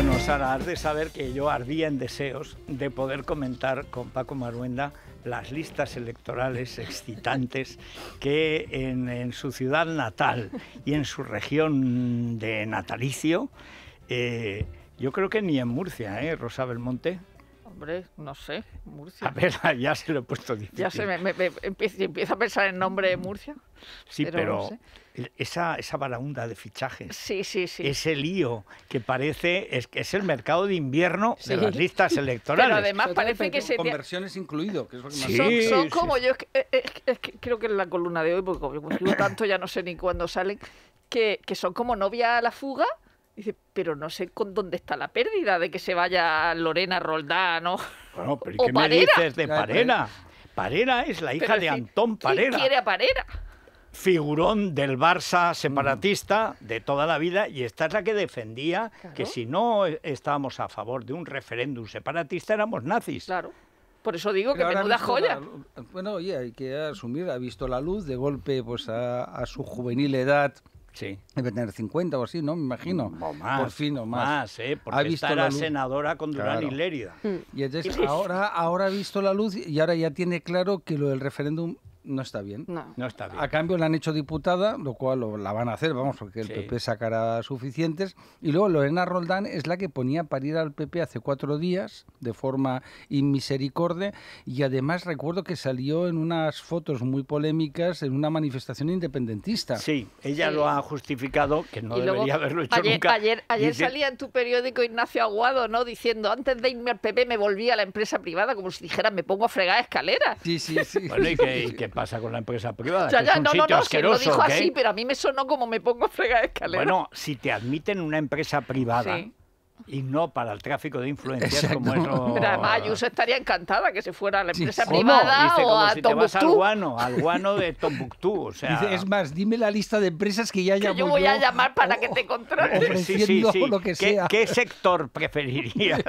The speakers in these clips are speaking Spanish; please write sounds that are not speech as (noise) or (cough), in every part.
Bueno, Sara, has de saber que yo ardía en deseos de poder comentar con Paco Maruenda las listas electorales excitantes que en, su ciudad natal y en su región de natalicio, eh, yo creo que ni en Murcia, ¿eh, Rosa Belmonte? Hombre, no sé, Murcia. A ver, (laughs) ya se lo he puesto difícil. Ya se me, empieza a pensar en nombre de Murcia. Sí, pero, esa, esa de fichajes, sí, sí, sí. ese lío que parece es es el mercado de invierno de las listas (laughs) electorales. además parece que se conversiones incluido, que son, como yo es que, es, creo que en la columna de hoy porque como tanto ya no sé ni cuándo salen que, son como novia a la fuga. Dice, pero no sé con dónde está la pérdida de que se vaya Lorena Roldán o, bueno, pero ¿y qué me dices de Parena? parena es la hija de Antón Parena. quiere a Parena? figurón del Barça separatista de toda la vida y esta es la que defendía que si no estábamos a favor de un referéndum separatista éramos nazis. Claro. Por eso digo que que menuda joya. bueno, oye, hay que asumir, ha visto la luz de golpe pues a, su juvenil edad. Sí. Debe tener 50 o así, ¿no? Me imagino. Mm, Por fin o más. más ¿eh? Porque ha era senadora con Durán y Lérida. Y entonces ahora, ahora ha visto la luz y ahora ya tiene claro que lo del referéndum no está bien. No. está bien. A cambio la han hecho diputada, lo cual lo, la van a hacer, vamos, porque el PP sacará suficientes. Y luego Lorena Roldán es la que ponía a parir al PP hace cuatro días, de forma inmisericorde, y además recuerdo que salió en unas fotos muy polémicas en una manifestación independentista. Sí, ella lo ha justificado, que no debería haberlo hecho ayer, nunca. Ayer, salía en tu periódico Ignacio Aguado, ¿no? Diciendo, antes de irme al PP me volví a la empresa privada, como si dijera, me pongo a fregar escaleras. Sí, sí, sí. bueno, (laughs) pasa con la empresa privada. Ya, es un no, no, no, lo dijo así, pero a mí me sonó como me pongo a fregar escaleras. Bueno, si te admiten una empresa privada, y no para el tráfico de influencias como eso. Pero además Ayuso estaría encantada que se fuera a la empresa privada Dice, o como a si Tombuctú. Te vas al guano, al guano de Tombuctú, o sea. es más, dime la lista de empresas que ya llamo yo voy a llamar para que oh, te controles, lo que ¿Qué, sea. ¿Qué, sector preferirías?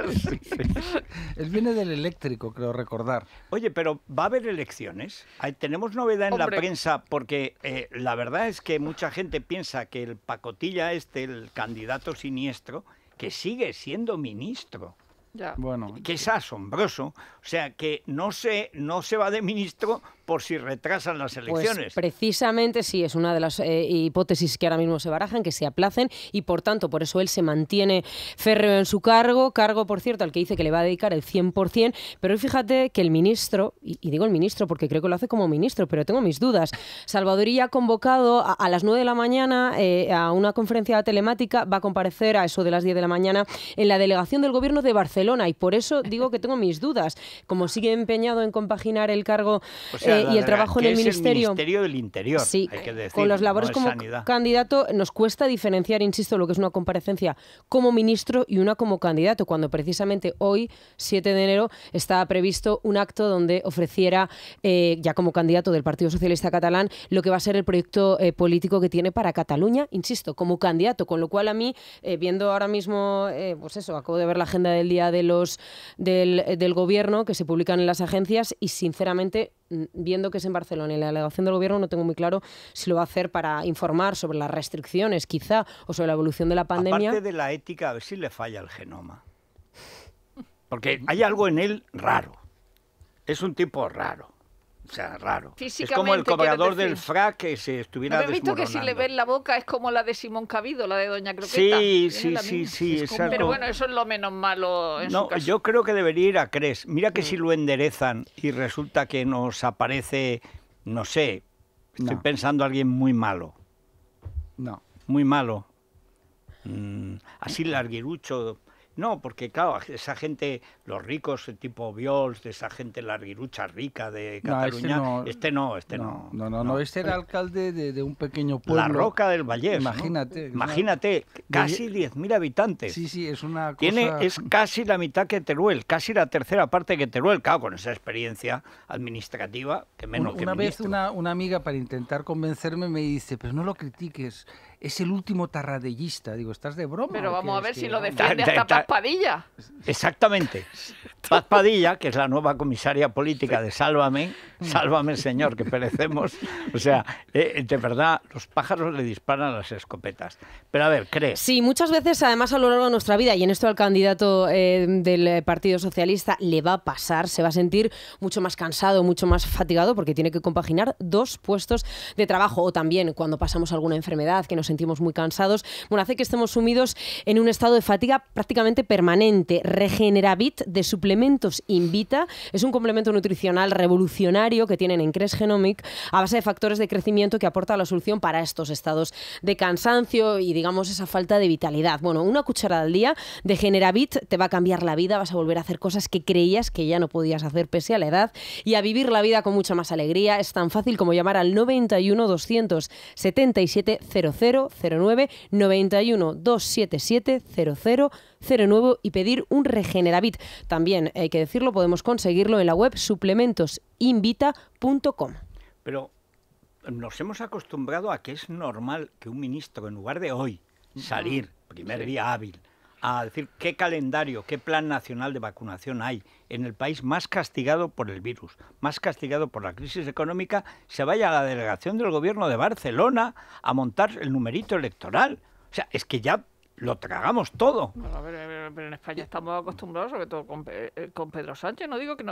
(laughs) Él viene del eléctrico, creo recordar. Oye, pero va a haber elecciones. tenemos novedad en la prensa porque eh, la verdad es que mucha gente piensa que el pacotilla este, el candidato siniestro, que sigue siendo ministro. Ya. Bueno, que es asombroso. O sea, que no se, no se va de ministro por si retrasan las pues elecciones. Pues precisamente sí, es una de las eh, hipótesis que ahora mismo se barajan, que se aplacen y por tanto, por eso él se mantiene férreo en su cargo, cargo por cierto al que dice que le va a dedicar el 100%, pero fíjate que el ministro, y, digo el ministro porque creo que lo hace como ministro, pero tengo mis dudas, Salvador ya ha convocado a, las 9 de la mañana eh, a una conferencia telemática, va a comparecer a eso de las 10 de la mañana en la delegación del gobierno de Barcelona y por eso digo que tengo mis dudas, como sigue empeñado en compaginar el cargo y el trabajo en el ministerio. del Interior. con las labores como candidato nos cuesta diferenciar, insisto, lo que es una comparecencia como ministro y una como candidato, cuando precisamente hoy, 7 de enero, estaba previsto un acto donde ofreciera, eh, ya como candidato del Partido Socialista Catalán, lo que va a ser el proyecto eh, político que tiene para Cataluña, insisto, como candidato, con lo cual a mí, eh, viendo ahora mismo, pues eso, acabo de ver la agenda del día de los, del gobierno que se publican en las agencias y sinceramente Mm, viendo que es en Barcelona y la delegación del gobierno, no tengo muy claro si lo va a hacer para informar sobre las restricciones, quizá, o sobre la evolución de la pandemia. Aparte de la ética, a ver si le falla el genoma. Porque hay algo en él raro. Es un tipo raro. O sea, raro. Es como el cobrador del frac que se estuviera Pero he visto que si le ven la boca es como la de Simón Cabido, la de Doña Croqueta. Sí, sí, sí, sí, exacto. Pero bueno, eso es lo menos malo No, yo creo que debería ir a Cres. Mira que mm. si lo enderezan y resulta que nos aparece, no sé, estoy pensando a alguien muy malo. No. Muy malo. Mm, así larguirucho no, porque claro, esa gente, los ricos el eh, tipo Viols, de esa gente larguirucha rica de este Cataluña, este, no. este no, no. No, no, este era alcalde de, un pequeño pueblo. La Roca del Valle. Imagínate. Imagínate, casi 10.000 habitantes. Sí, sí, es una cosa... Tiene, es casi la mitad que Teruel, casi la tercera parte que Teruel, claro, con esa experiencia administrativa, que menos una, que Una vez una, una amiga para intentar convencerme me dice, pero no lo critiques, es el último tarradellista. Digo, estás de broma. Pero vamos a ver si lo defiende hasta Paz Padilla. Exactamente. (laughs) Paz Padilla, que es la nueva comisaria política de Sálvame, Sálvame señor, que perecemos. O sea, eh, eh, de verdad, los pájaros le disparan las escopetas. Pero a ver, ¿crees? Sí, muchas veces además a lo largo de nuestra vida, y en esto al candidato eh, del Partido Socialista le va a pasar, se va a sentir mucho más cansado, mucho más fatigado, porque tiene que compaginar dos puestos de trabajo. O también cuando pasamos alguna enfermedad que nos sentimos muy cansados, bueno, hace que estemos sumidos en un estado de fatiga prácticamente permanente. Regeneravit de suplementos Invita es un complemento nutricional revolucionario que tienen en Cres Genomic a base de factores de crecimiento que aporta la solución para estos estados de cansancio y digamos esa falta de vitalidad. Bueno, una cucharada al día de Generavit te va a cambiar la vida, vas a volver a hacer cosas que creías que ya no podías hacer pese a la edad y a vivir la vida con mucha más alegría. Es tan fácil como llamar al 91 277 00 09 91 277 0009 y pedir un Regeneravit. También, eh, hay que decirlo, podemos conseguirlo en la web suplementosinvita.com. Pero eh, nos hemos acostumbrado a que es normal que un ministro, en lugar de hoy, salir, primer día hábil, a decir qué calendario, qué plan nacional de vacunación hay en el país más castigado por el virus, más castigado por la crisis económica, se vaya a la delegación del gobierno de Barcelona a montar el numerito electoral. O sea, es que ya lo tragamos todo. pero, en España estamos acostumbrados, sobre todo con, eh, Pedro Sánchez. No digo que,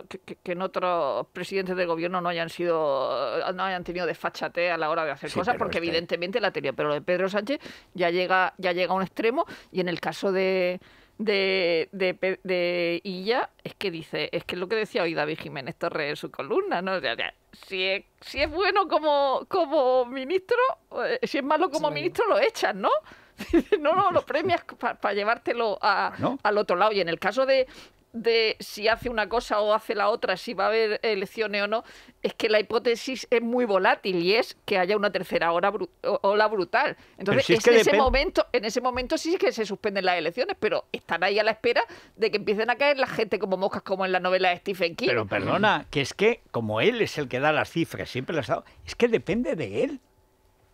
en otros presidentes del gobierno no hayan sido, no hayan tenido desfachate a la hora de hacer cosas, porque este evidentemente la tenía. Pero lo de Pedro Sánchez ya llega, ya llega a un extremo y en el caso de de, Illa es que dice, es que es lo que decía hoy David Jiménez Torres en su columna, ¿no? si, es, si es bueno como, como ministro, eh, si es malo como ministro, lo echan, ¿no? (laughs) no, no, lo premias para llevártelo al otro lado. Y en el caso de, si hace una cosa o hace la otra, si va a haber elecciones o no, es que la hipótesis es muy volátil y es que haya una tercera hora ola brutal. Entonces, en, ese momento, en ese momento sí que se suspenden las elecciones, pero están ahí a la espera de que empiecen a caer la gente como moscas, como en la novela de Stephen King. Pero perdona, que es que como él es el que da las cifras, siempre las ha dado, es que depende de él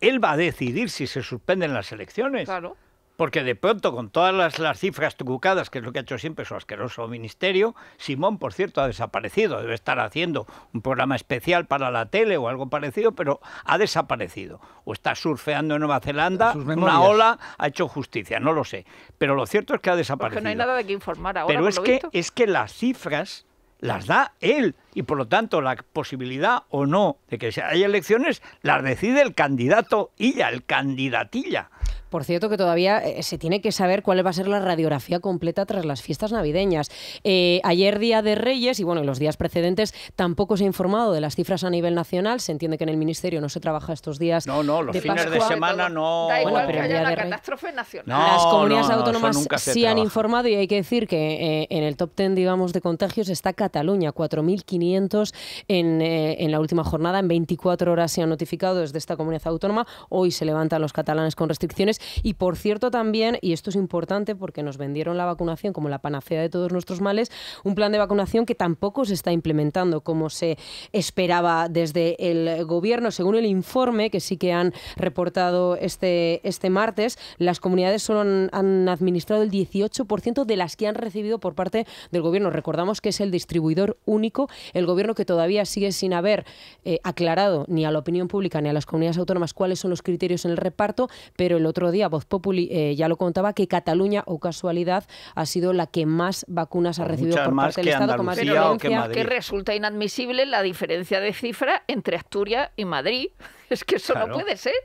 él va a decidir si se suspenden las elecciones. Claro. Porque de pronto, con todas las, cifras trucadas, que es lo que ha hecho siempre su asqueroso ministerio, Simón, por cierto, ha desaparecido. Debe estar haciendo un programa especial para la tele o algo parecido, pero ha desaparecido. O está surfeando en Nueva Zelanda, una ola ha hecho justicia, no lo sé. Pero lo cierto es que ha desaparecido. Porque no hay nada de qué informar ahora. Pero es, que, es que las cifras las da él y por lo tanto la posibilidad o no de que haya elecciones las decide el candidato Illa, el candidatilla. Por cierto, que todavía eh, se tiene que saber cuál va a ser la radiografía completa tras las fiestas navideñas. Eh, ayer, día de Reyes, y bueno, en los días precedentes tampoco se ha informado de las cifras a nivel nacional. Se entiende que en el Ministerio no se trabaja estos días. No, no, los fines de semana no. Da igual bueno, pero catástrofe nacional. las comunidades autónomas sí han informado y hay que decir que eh, en el top ten digamos, de contagios está Cataluña, 4.500 en, en la última jornada. En 24 horas se han notificado desde esta comunidad autónoma. Hoy se levantan los catalanes con restricciones y por cierto también, y esto es importante porque nos vendieron la vacunación como la panacea de todos nuestros males, un plan de vacunación que tampoco se está implementando como se esperaba desde el gobierno. Según el informe que sí que han reportado este, este martes, las comunidades solo han, administrado el 18% de las que han recibido por parte del gobierno. Recordamos que es el distribuidor único, el gobierno que todavía sigue sin haber eh, aclarado ni a la opinión pública ni a las comunidades autónomas cuáles son los criterios en el reparto, pero el otro día Voz Populi eh, ya lo contaba, que Cataluña, o casualidad, ha sido la que más vacunas ha recibido por parte del Estado. Como pero que, que resulta inadmisible la diferencia de cifra entre Asturias y Madrid. (laughs) Es que eso no puede ser.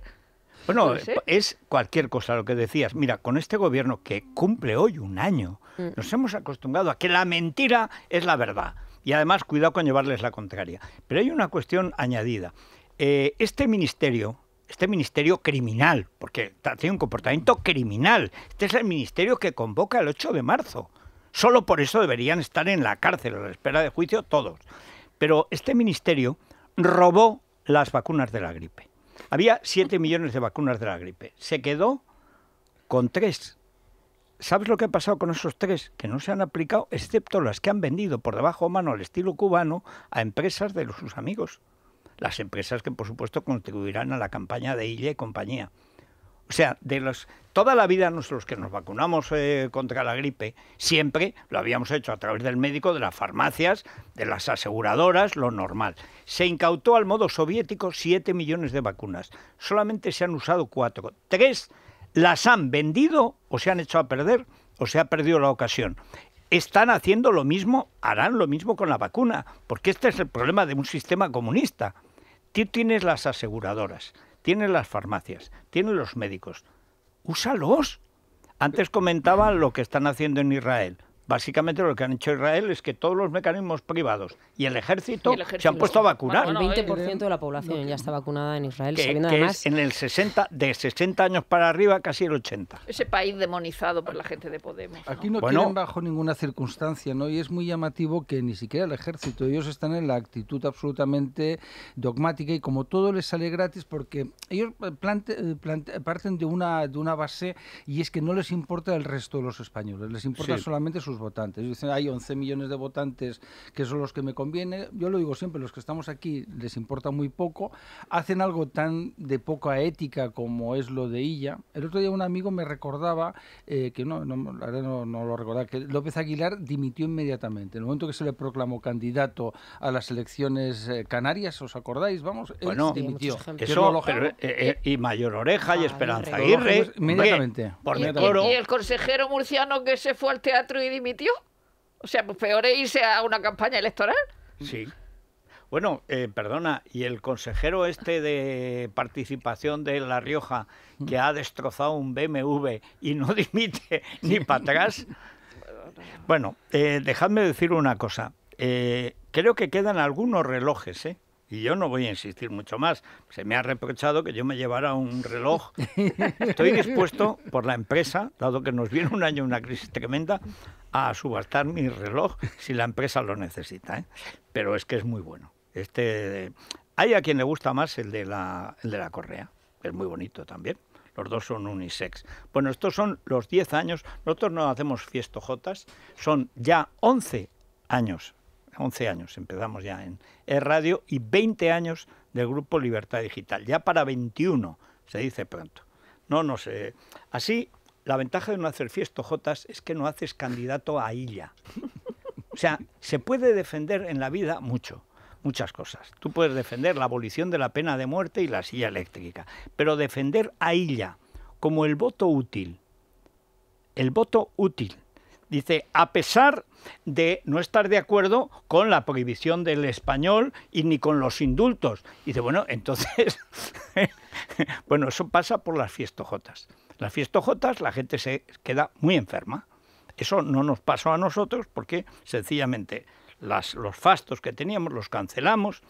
Bueno, es cualquier cosa lo que decías. Mira, con este gobierno que cumple hoy un año, mm. nos hemos acostumbrado a que la mentira es la verdad. Y además, cuidado con llevarles la contraria. Pero hay una cuestión añadida. Eh, este ministerio, este ministerio criminal, porque tiene un comportamiento criminal. Este es el ministerio que convoca el 8 de marzo. Solo por eso deberían estar en la cárcel, a la espera de juicio, todos. Pero este ministerio robó las vacunas de la gripe. Había 7 millones de vacunas de la gripe. Se quedó con 3. ¿Sabes lo que ha pasado con esos tres? Que no se han aplicado, excepto las que han vendido por debajo mano al estilo cubano a empresas de sus amigos las empresas que, por supuesto, contribuirán a la campaña de Illa y compañía. O sea, de toda la vida nosotros que nos vacunamos eh, contra la gripe, siempre lo habíamos hecho a través del médico, de las farmacias, de las aseguradoras, lo normal. Se incautó al modo soviético 7 millones de vacunas. Solamente se han usado 4. Tres las han vendido o se han hecho a perder o se ha perdido la ocasión. Están haciendo lo mismo, harán lo mismo con la vacuna, porque este es el problema de un sistema comunista. Tú tienes las aseguradoras, tienes las farmacias, tienes los médicos. Úsalos. Antes comentaba lo que están haciendo en Israel. Básicamente lo que han hecho Israel es que todos los mecanismos privados y el ejército, se han puesto a vacunar. El 20% de la población ya está vacunada en Israel. Que, es en el 60, de 60 años para arriba, casi el 80. Ese país demonizado por la gente de Podemos. Aquí no tienen bajo ninguna circunstancia, ¿no? Y es muy llamativo que ni siquiera el ejército, ellos están en la actitud absolutamente dogmática y como todo les sale gratis porque ellos eh, parten de una, de una base y es que no les importa el resto de los españoles, les importa solamente sus votantes. Dicen, hay 11 millones de votantes que son los que me conviene. Yo lo digo siempre, los que estamos aquí les importa muy poco. Hacen algo tan de poca ética como es lo de ella. El otro día un amigo me recordaba, eh, que no, no, no, lo recordaba, que López Aguilar dimitió inmediatamente. En el momento que se le proclamó candidato a las elecciones eh, canarias, ¿os acordáis? Vamos, él bueno, dimitió. Eso, eh, y Mayor Oreja y Esperanza Aguirre. Inmediatamente. ¿Y, el, y el consejero murciano que se fue al teatro y dimitió o sea, pues peor es irse a una campaña electoral. Sí. Bueno, eh, perdona, y el consejero este de participación de La Rioja, que ha destrozado un BMW y no (laughs) dimite ni para atrás. Bueno, eh, dejadme decir una cosa. Eh, creo que quedan algunos relojes, ¿eh? Y yo no voy a insistir mucho más. Se me ha reprochado que yo me llevara un reloj. (laughs) Estoy dispuesto por la empresa, dado que nos viene un año una crisis tremenda, a subastar mi reloj si la empresa lo necesita. ¿eh? Pero es que es muy bueno. Este, hay a quien le gusta más el de la, el de la correa. Es muy bonito también. Los dos son unisex. Bueno, estos son los 10 años. Nosotros no hacemos jotas. Son ya 11 años 11 años empezamos ya en e radio y 20 años del Grupo Libertad Digital, ya para 21, se dice pronto. No, no sé. Así, la ventaja de no hacer fiestos jotas es que no haces candidato a Illa. O sea, se puede defender en la vida mucho, muchas cosas. Tú puedes defender la abolición de la pena de muerte y la silla eléctrica, pero defender a Illa como el voto útil, el voto útil Dice, a pesar de no estar de acuerdo con la prohibición del español y ni con los indultos. Y dice, bueno, entonces, (laughs) bueno, eso pasa por las fiestojotas. Las fiestojotas la gente se queda muy enferma. Eso no nos pasó a nosotros porque sencillamente los fastos que teníamos los cancelamos.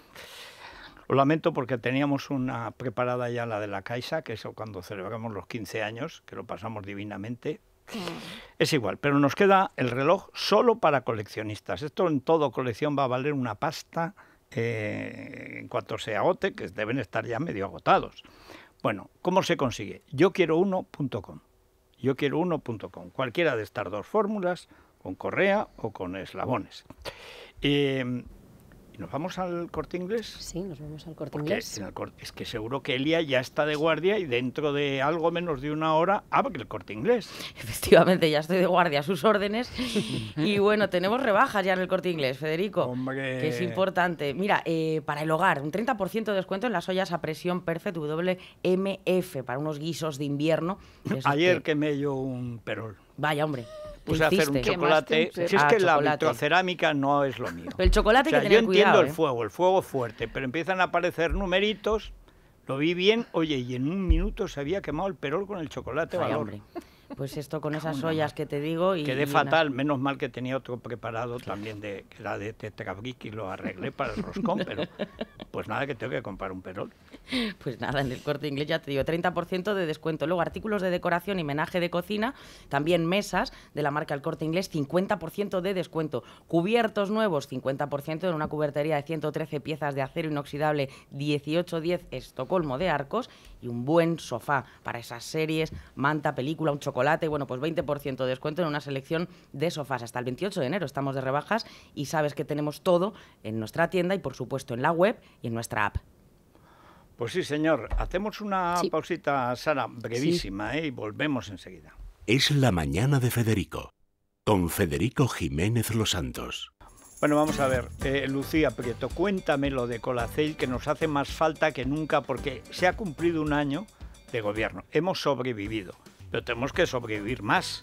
Lo lamento porque teníamos una preparada ya la de la Caixa, que eso cuando celebramos los 15 años, que lo pasamos divinamente, Mm. Es igual, pero nos queda el reloj solo para coleccionistas. Esto en todo colección va a valer una pasta eh, en cuanto se agote, que deben estar ya medio agotados. Bueno, ¿cómo se consigue? Yo quiero uno.com. Yo quiero uno.com. Cualquiera de estas dos fórmulas, con correa o con eslabones. Eh, ¿Nos vamos al corte inglés? Sí, nos vamos al corte inglés. es que seguro que Elia ya está de guardia y dentro de algo menos de una hora abre el corte inglés. (laughs) Efectivamente, ya estoy de guardia a sus órdenes. (laughs) y bueno, tenemos rebajas ya en el corte inglés, Federico. Hombre. Que es importante. Mira, eh, para el hogar, un 30% de descuento en las ollas a presión Perfect WMF para unos guisos de invierno. (laughs) Ayer que... quemé yo un perol. Vaya, hombre puse a hacer un chocolate. Si es que la ah, vitrocerámica no es lo mío. el chocolate Yo entiendo el ¿eh? fuego, el fuego fuerte, pero empiezan a aparecer numeritos. Lo vi bien, oye, y en un minuto se había quemado el perol con el chocolate pues esto con (laughs) esas ollas que te digo. Y, Quedé fatal, menos mal que tenía otro preparado también de, que era de tetrabric y lo arreglé para el roscón, (laughs) pero pues nada, que tengo que comprar un perol. Pues nada, en el corte inglés ya te digo, 30% de descuento. Luego artículos de decoración y menaje de cocina, también mesas de la marca El Corte Inglés, 50% de descuento. Cubiertos nuevos, 50% en una cubertería de 113 piezas de acero inoxidable 1810 Estocolmo de Arcos y un buen sofá para esas series, manta, película, un chocolate y bueno, pues 20% de descuento en una selección de sofás. Hasta el 28 de enero estamos de rebajas y sabes que tenemos todo en nuestra tienda y por supuesto en la web y en nuestra app. Pues sí, señor. Hacemos una pausita, Sara, brevísima, ¿eh? y volvemos enseguida. Es la mañana de Federico, con Federico Jiménez Los Santos. Bueno, vamos a ver, eh, Lucía Prieto, cuéntame lo de Colacel, que nos hace más falta que nunca porque se ha cumplido un año de gobierno. Hemos sobrevivido pero tenemos que sobrevivir más.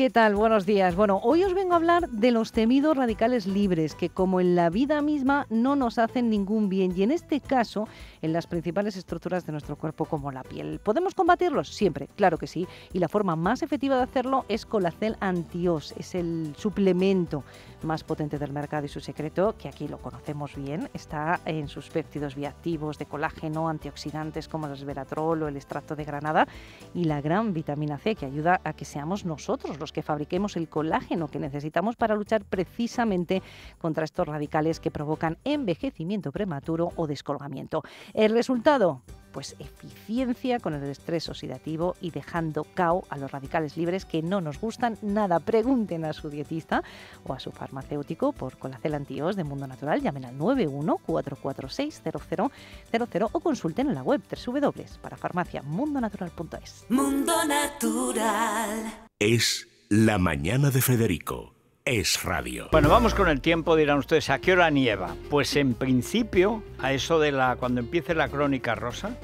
¿Qué tal? Buenos días. Bueno, hoy os vengo a hablar de los temidos radicales libres, que como en la vida misma no nos hacen ningún bien y en este caso en las principales estructuras de nuestro cuerpo como la piel. ¿Podemos combatirlos? Siempre, claro que sí. Y la forma más efectiva de hacerlo es con la Colacel Antios, es el suplemento más potente del mercado y su secreto, que aquí lo conocemos bien, está en sus péptidos bioactivos de colágeno, antioxidantes como el esveratrol o el extracto de granada y la gran vitamina C que ayuda a que seamos nosotros los que fabriquemos el colágeno que necesitamos para luchar precisamente contra estos radicales que provocan envejecimiento prematuro o descolgamiento. El resultado, pues eficiencia con el estrés oxidativo y dejando cao a los radicales libres que no nos gustan nada. Pregunten a su dietista o a su farmacéutico por Colacel Antios de Mundo Natural. Llamen al 914460000 o consulten en la web www.parafarmaciamundonatural.es. Mundo Natural es la mañana de Federico es radio. Bueno, vamos con el tiempo, dirán ustedes, ¿a qué hora nieva? Pues en principio, a eso de la cuando empiece la crónica rosa,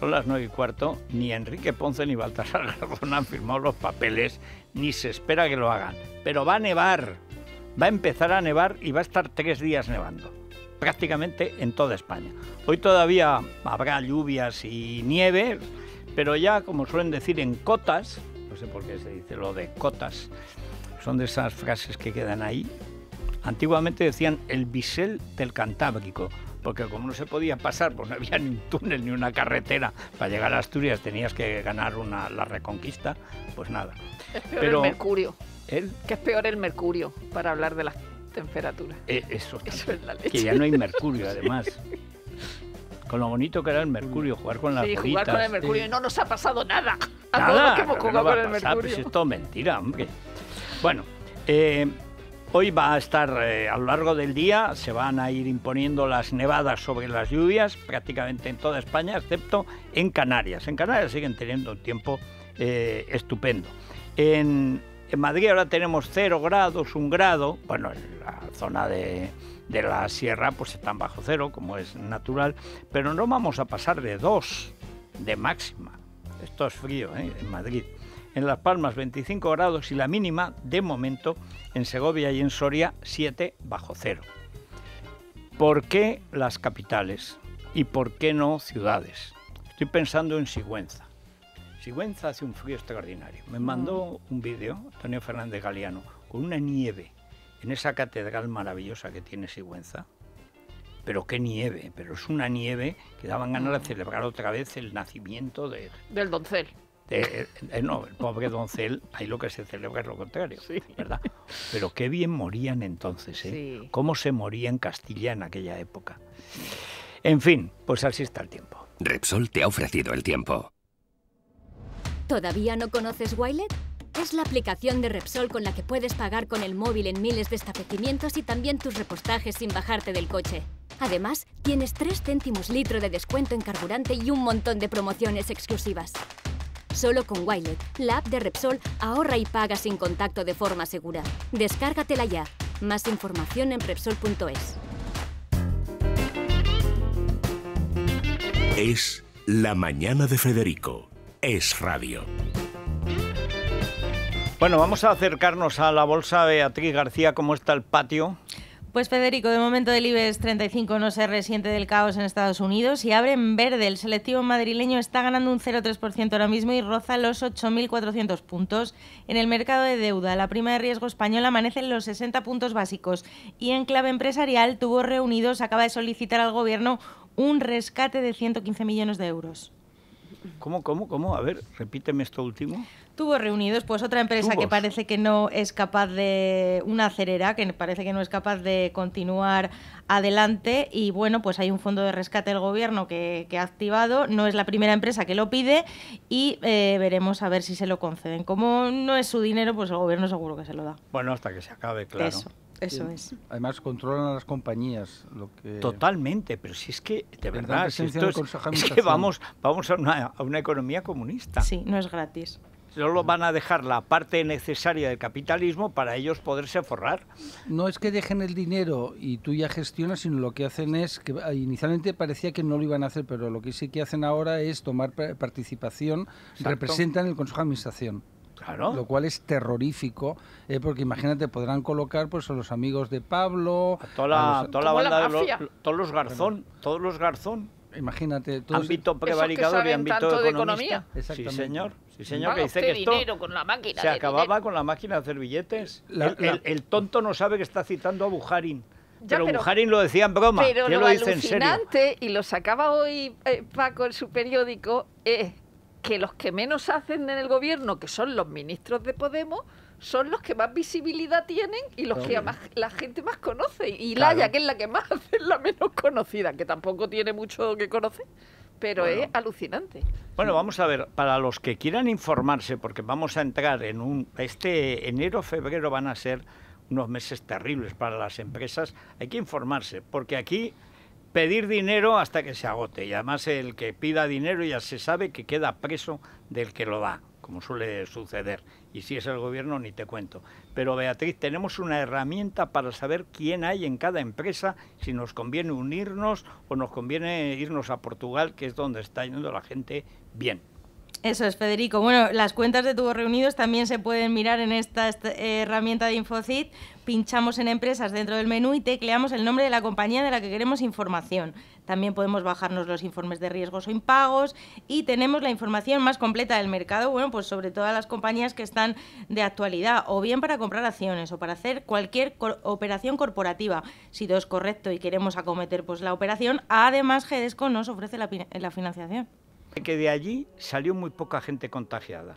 son las nueve y cuarto, ni Enrique Ponce ni Baltasar Garzón han firmado los papeles, ni se espera que lo hagan. Pero va a nevar, va a empezar a nevar y va a estar tres días nevando, prácticamente en toda España. Hoy todavía habrá lluvias y nieve, pero ya, como suelen decir, en cotas, no sé por qué se dice lo de cotas, son de esas frases que quedan ahí. Antiguamente decían el bisel del Cantábrico, porque como no se podía pasar, pues no había ni un túnel ni una carretera para llegar a Asturias, tenías que ganar una, la reconquista, pues nada. Es Pero, el mercurio. ¿El? Que es peor el mercurio para hablar de las temperaturas. Eh, eso, es la leche. Que ya no hay mercurio, además. (laughs) con lo bonito que era el mercurio, jugar con la... sí, Sí, jugar con el mercurio. No nos ha pasado nada. A que hemos jugado con el pues mercurio. Pues esto es mentira, hombre. Bueno, eh, hoy va a estar eh, a lo largo del día, se van a ir imponiendo las nevadas sobre las lluvias prácticamente en toda España, excepto en Canarias. En Canarias siguen teniendo un tiempo eh, estupendo. En, en Madrid ahora tenemos 0 grados, 1 grado. Bueno, en la zona de, la sierra pues están bajo cero, como es natural, pero no vamos a pasar de 2 de máxima. Esto es frío ¿eh? en Madrid. En Las Palmas 25 grados y la mínima, de momento, en Segovia y en Soria 7 bajo cero. ¿Por qué las capitales y por qué no ciudades? Estoy pensando en Sigüenza. Sigüenza hace un frío extraordinario. Me mandó mm. un vídeo, Antonio Fernández Galeano, con una nieve en esa catedral maravillosa que tiene Sigüenza. Pero qué nieve, pero es una nieve que daban ganas de mm. celebrar otra vez el nacimiento de... Del doncel. Eh, no, el pobre doncel, ahí lo que se celebra es lo contrario, sí. ¿verdad? Pero qué bien morían entonces, ¿eh? Cómo se moría en Castilla en aquella época. En fin, pues así está el tiempo. Repsol te ha ofrecido el tiempo. ¿Todavía no conoces Wilet? Es la aplicación de Repsol con la que puedes pagar con el móvil en miles de establecimientos y también tus repostajes sin bajarte del coche. Además, tienes 3 céntimos litro de descuento en carburante y un montón de promociones exclusivas. Solo con Wilet, la app de Repsol ahorra y paga sin contacto de forma segura. Descárgatela ya. Más información en Repsol.es. Es la mañana de Federico es radio. Bueno, vamos a acercarnos a la bolsa. Beatriz García, ¿cómo está el patio? Pues Federico, de momento del IBEX 35 no se resiente del caos en Estados Unidos y abre en verde. El selectivo madrileño está ganando un 0,3% ahora mismo y roza los 8.400 puntos. En el mercado de deuda, la prima de riesgo española amanece en los 60 puntos básicos y en clave empresarial, tuvo reunidos acaba de solicitar al gobierno un rescate de 115 millones de euros. ¿Cómo, cómo, cómo? A ver, repíteme esto último. Tuvo reunidos, pues otra empresa que parece que no es capaz de, una cerera que parece que no es capaz de continuar adelante y bueno, pues hay un fondo de rescate del gobierno que, que ha activado, no es la primera empresa que lo pide y eh, veremos a ver si se lo conceden. Como no es su dinero, pues el gobierno seguro que se lo da. Bueno, hasta que se acabe, claro. Eso es. Además, controlan a las compañías. Lo Totalmente, pero si es que, de verdad, es, que vamos, vamos a, una, economía comunista. Sí, no es gratis solo van a dejar la parte necesaria del capitalismo para ellos poderse forrar. No es que dejen el dinero y tú ya gestionas, sino lo que hacen es, que ah, inicialmente parecía que no lo iban a hacer, pero lo que sí que hacen ahora es tomar participación, representan el Consejo de Administración. Lo cual es terrorífico, eh, porque imagínate, podrán colocar pues a los amigos de Pablo, a toda la, toda la banda todos los Garzón, todos los Garzón. Imagínate, ámbito prevaricador y ámbito tanto de economía. Sí, señor. Sí, mm. señor, que dice que esto se acababa con la máquina de hacer billetes. el, tonto no sabe que está citando a Bujarin. pero, lo decía en broma. Pero lo, en serio. y lo sacaba hoy eh, Paco en su periódico, eh, que los que menos hacen en el gobierno, que son los ministros de Podemos, son los que más visibilidad tienen y los que la gente más conoce. Y la Laia, que es la que más hace, (laughs) es la menos conocida, que tampoco tiene mucho que conocer, pero es alucinante. Bueno, vamos a ver, para los que quieran informarse, porque vamos a entrar en un... Este enero, febrero van a ser unos meses terribles para las empresas, hay que informarse, porque aquí pedir dinero hasta que se agote. Y además el que pida dinero ya se sabe que queda preso del que lo da, como suele suceder. Y si es el gobierno, ni te cuento. Pero Beatriz, tenemos una herramienta para saber quién hay en cada empresa, si nos conviene unirnos o nos conviene irnos a Portugal, que es donde está yendo la gente bien. Eso es, Federico. Bueno, las cuentas de tubos reunidos también se pueden mirar en esta, eh, herramienta de InfoCit. Pinchamos en empresas dentro del menú y tecleamos el nombre de la compañía de la que queremos información. También podemos bajarnos los informes de riesgos o impagos y tenemos la información más completa del mercado, bueno, pues sobre todas las compañías que están de actualidad, o bien para comprar acciones o para hacer cualquier operación corporativa. Si todo es correcto y queremos acometer pues la operación, además GEDESCO nos ofrece la financiación que de allí salió muy poca gente contagiada.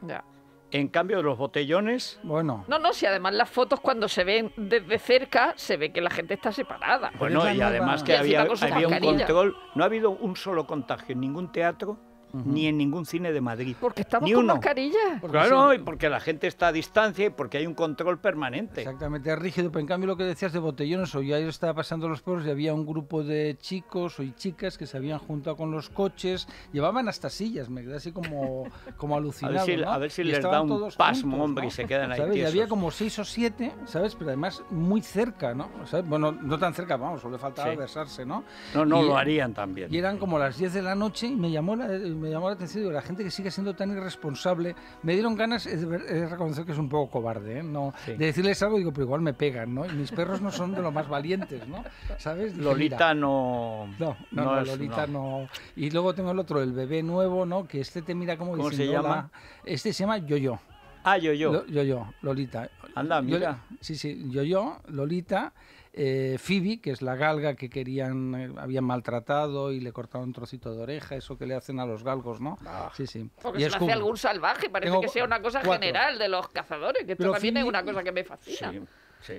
En cambio, los botellones. Bueno. No, no, si además las fotos cuando se ven desde cerca, se ve que la gente está separada. Bueno, y además que había un control. No ha habido un solo contagio en ningún teatro ni en ningún cine de Madrid. Porque estamos ni con mascarilla. claro, y porque la gente está a distancia y porque hay un control permanente. Exactamente, es rígido. Pero en cambio lo que decías de botellones, hoy ayer estaba pasando los pueblos y había un grupo de chicos y chicas que se habían juntado con los coches, llevaban hasta sillas, me quedé así como, (laughs) como alucinado. a ver si, les da un pasmo, hombre, y se quedan ahí había como seis o siete, ¿sabes? Pero además muy cerca, ¿no? Bueno, no tan cerca, vamos, solo faltaba besarse, ¿no? No, no, lo harían también. Y eran como las 10 de la noche y me llamó la, me llamó la atención, digo, la gente que sigue siendo tan irresponsable, me dieron ganas de reconocer que es un poco cobarde, ¿eh? no, de decirles algo, digo, pero igual me pegan, ¿no? Y mis perros no son de los más valientes, ¿no? ¿Sabes? Lolita no... No, no, Lolita no. Y luego tengo el otro, el bebé nuevo, ¿no? Que este te mira como ¿Cómo se llama? Este se llama Yo-Yo. Ah, yo-yo. Yo-yo, Lolita. Anda, mira. sí, sí, yo-yo, Lolita eh, Phoebe, que es la galga que querían, eh, habían maltratado y le cortaron un trocito de oreja, eso que le hacen a los galgos, ¿no? Ah. sí, sí. Porque se es hace algún salvaje, parece que sea una cosa general de los cazadores, que esto también es una cosa que me fascina. Sí.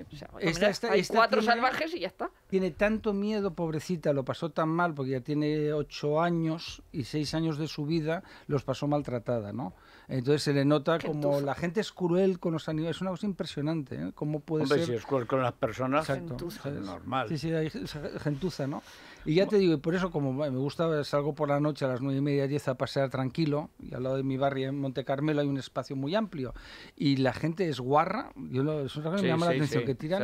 hay cuatro salvajes y ya está. Tiene tanto miedo, pobrecita, lo pasó tan mal, porque ya tiene ocho años y seis años de su vida los pasó maltratada, ¿no? Entonces se le nota como la gente es cruel con los animales. Es una cosa impresionante, ¿eh? ¿Cómo puede Hombre, ser? Si es cruel con las personas, es normal. Sí, sí, hay gentuza, ¿no? Y ya te digo, y por eso como me gusta, salgo por la noche a las nueve y media, 10 a pasear tranquilo, y al lado de mi barrio en Monte Carmelo hay un espacio muy amplio, y la gente es guarra, yo es una llama la atención, que tiran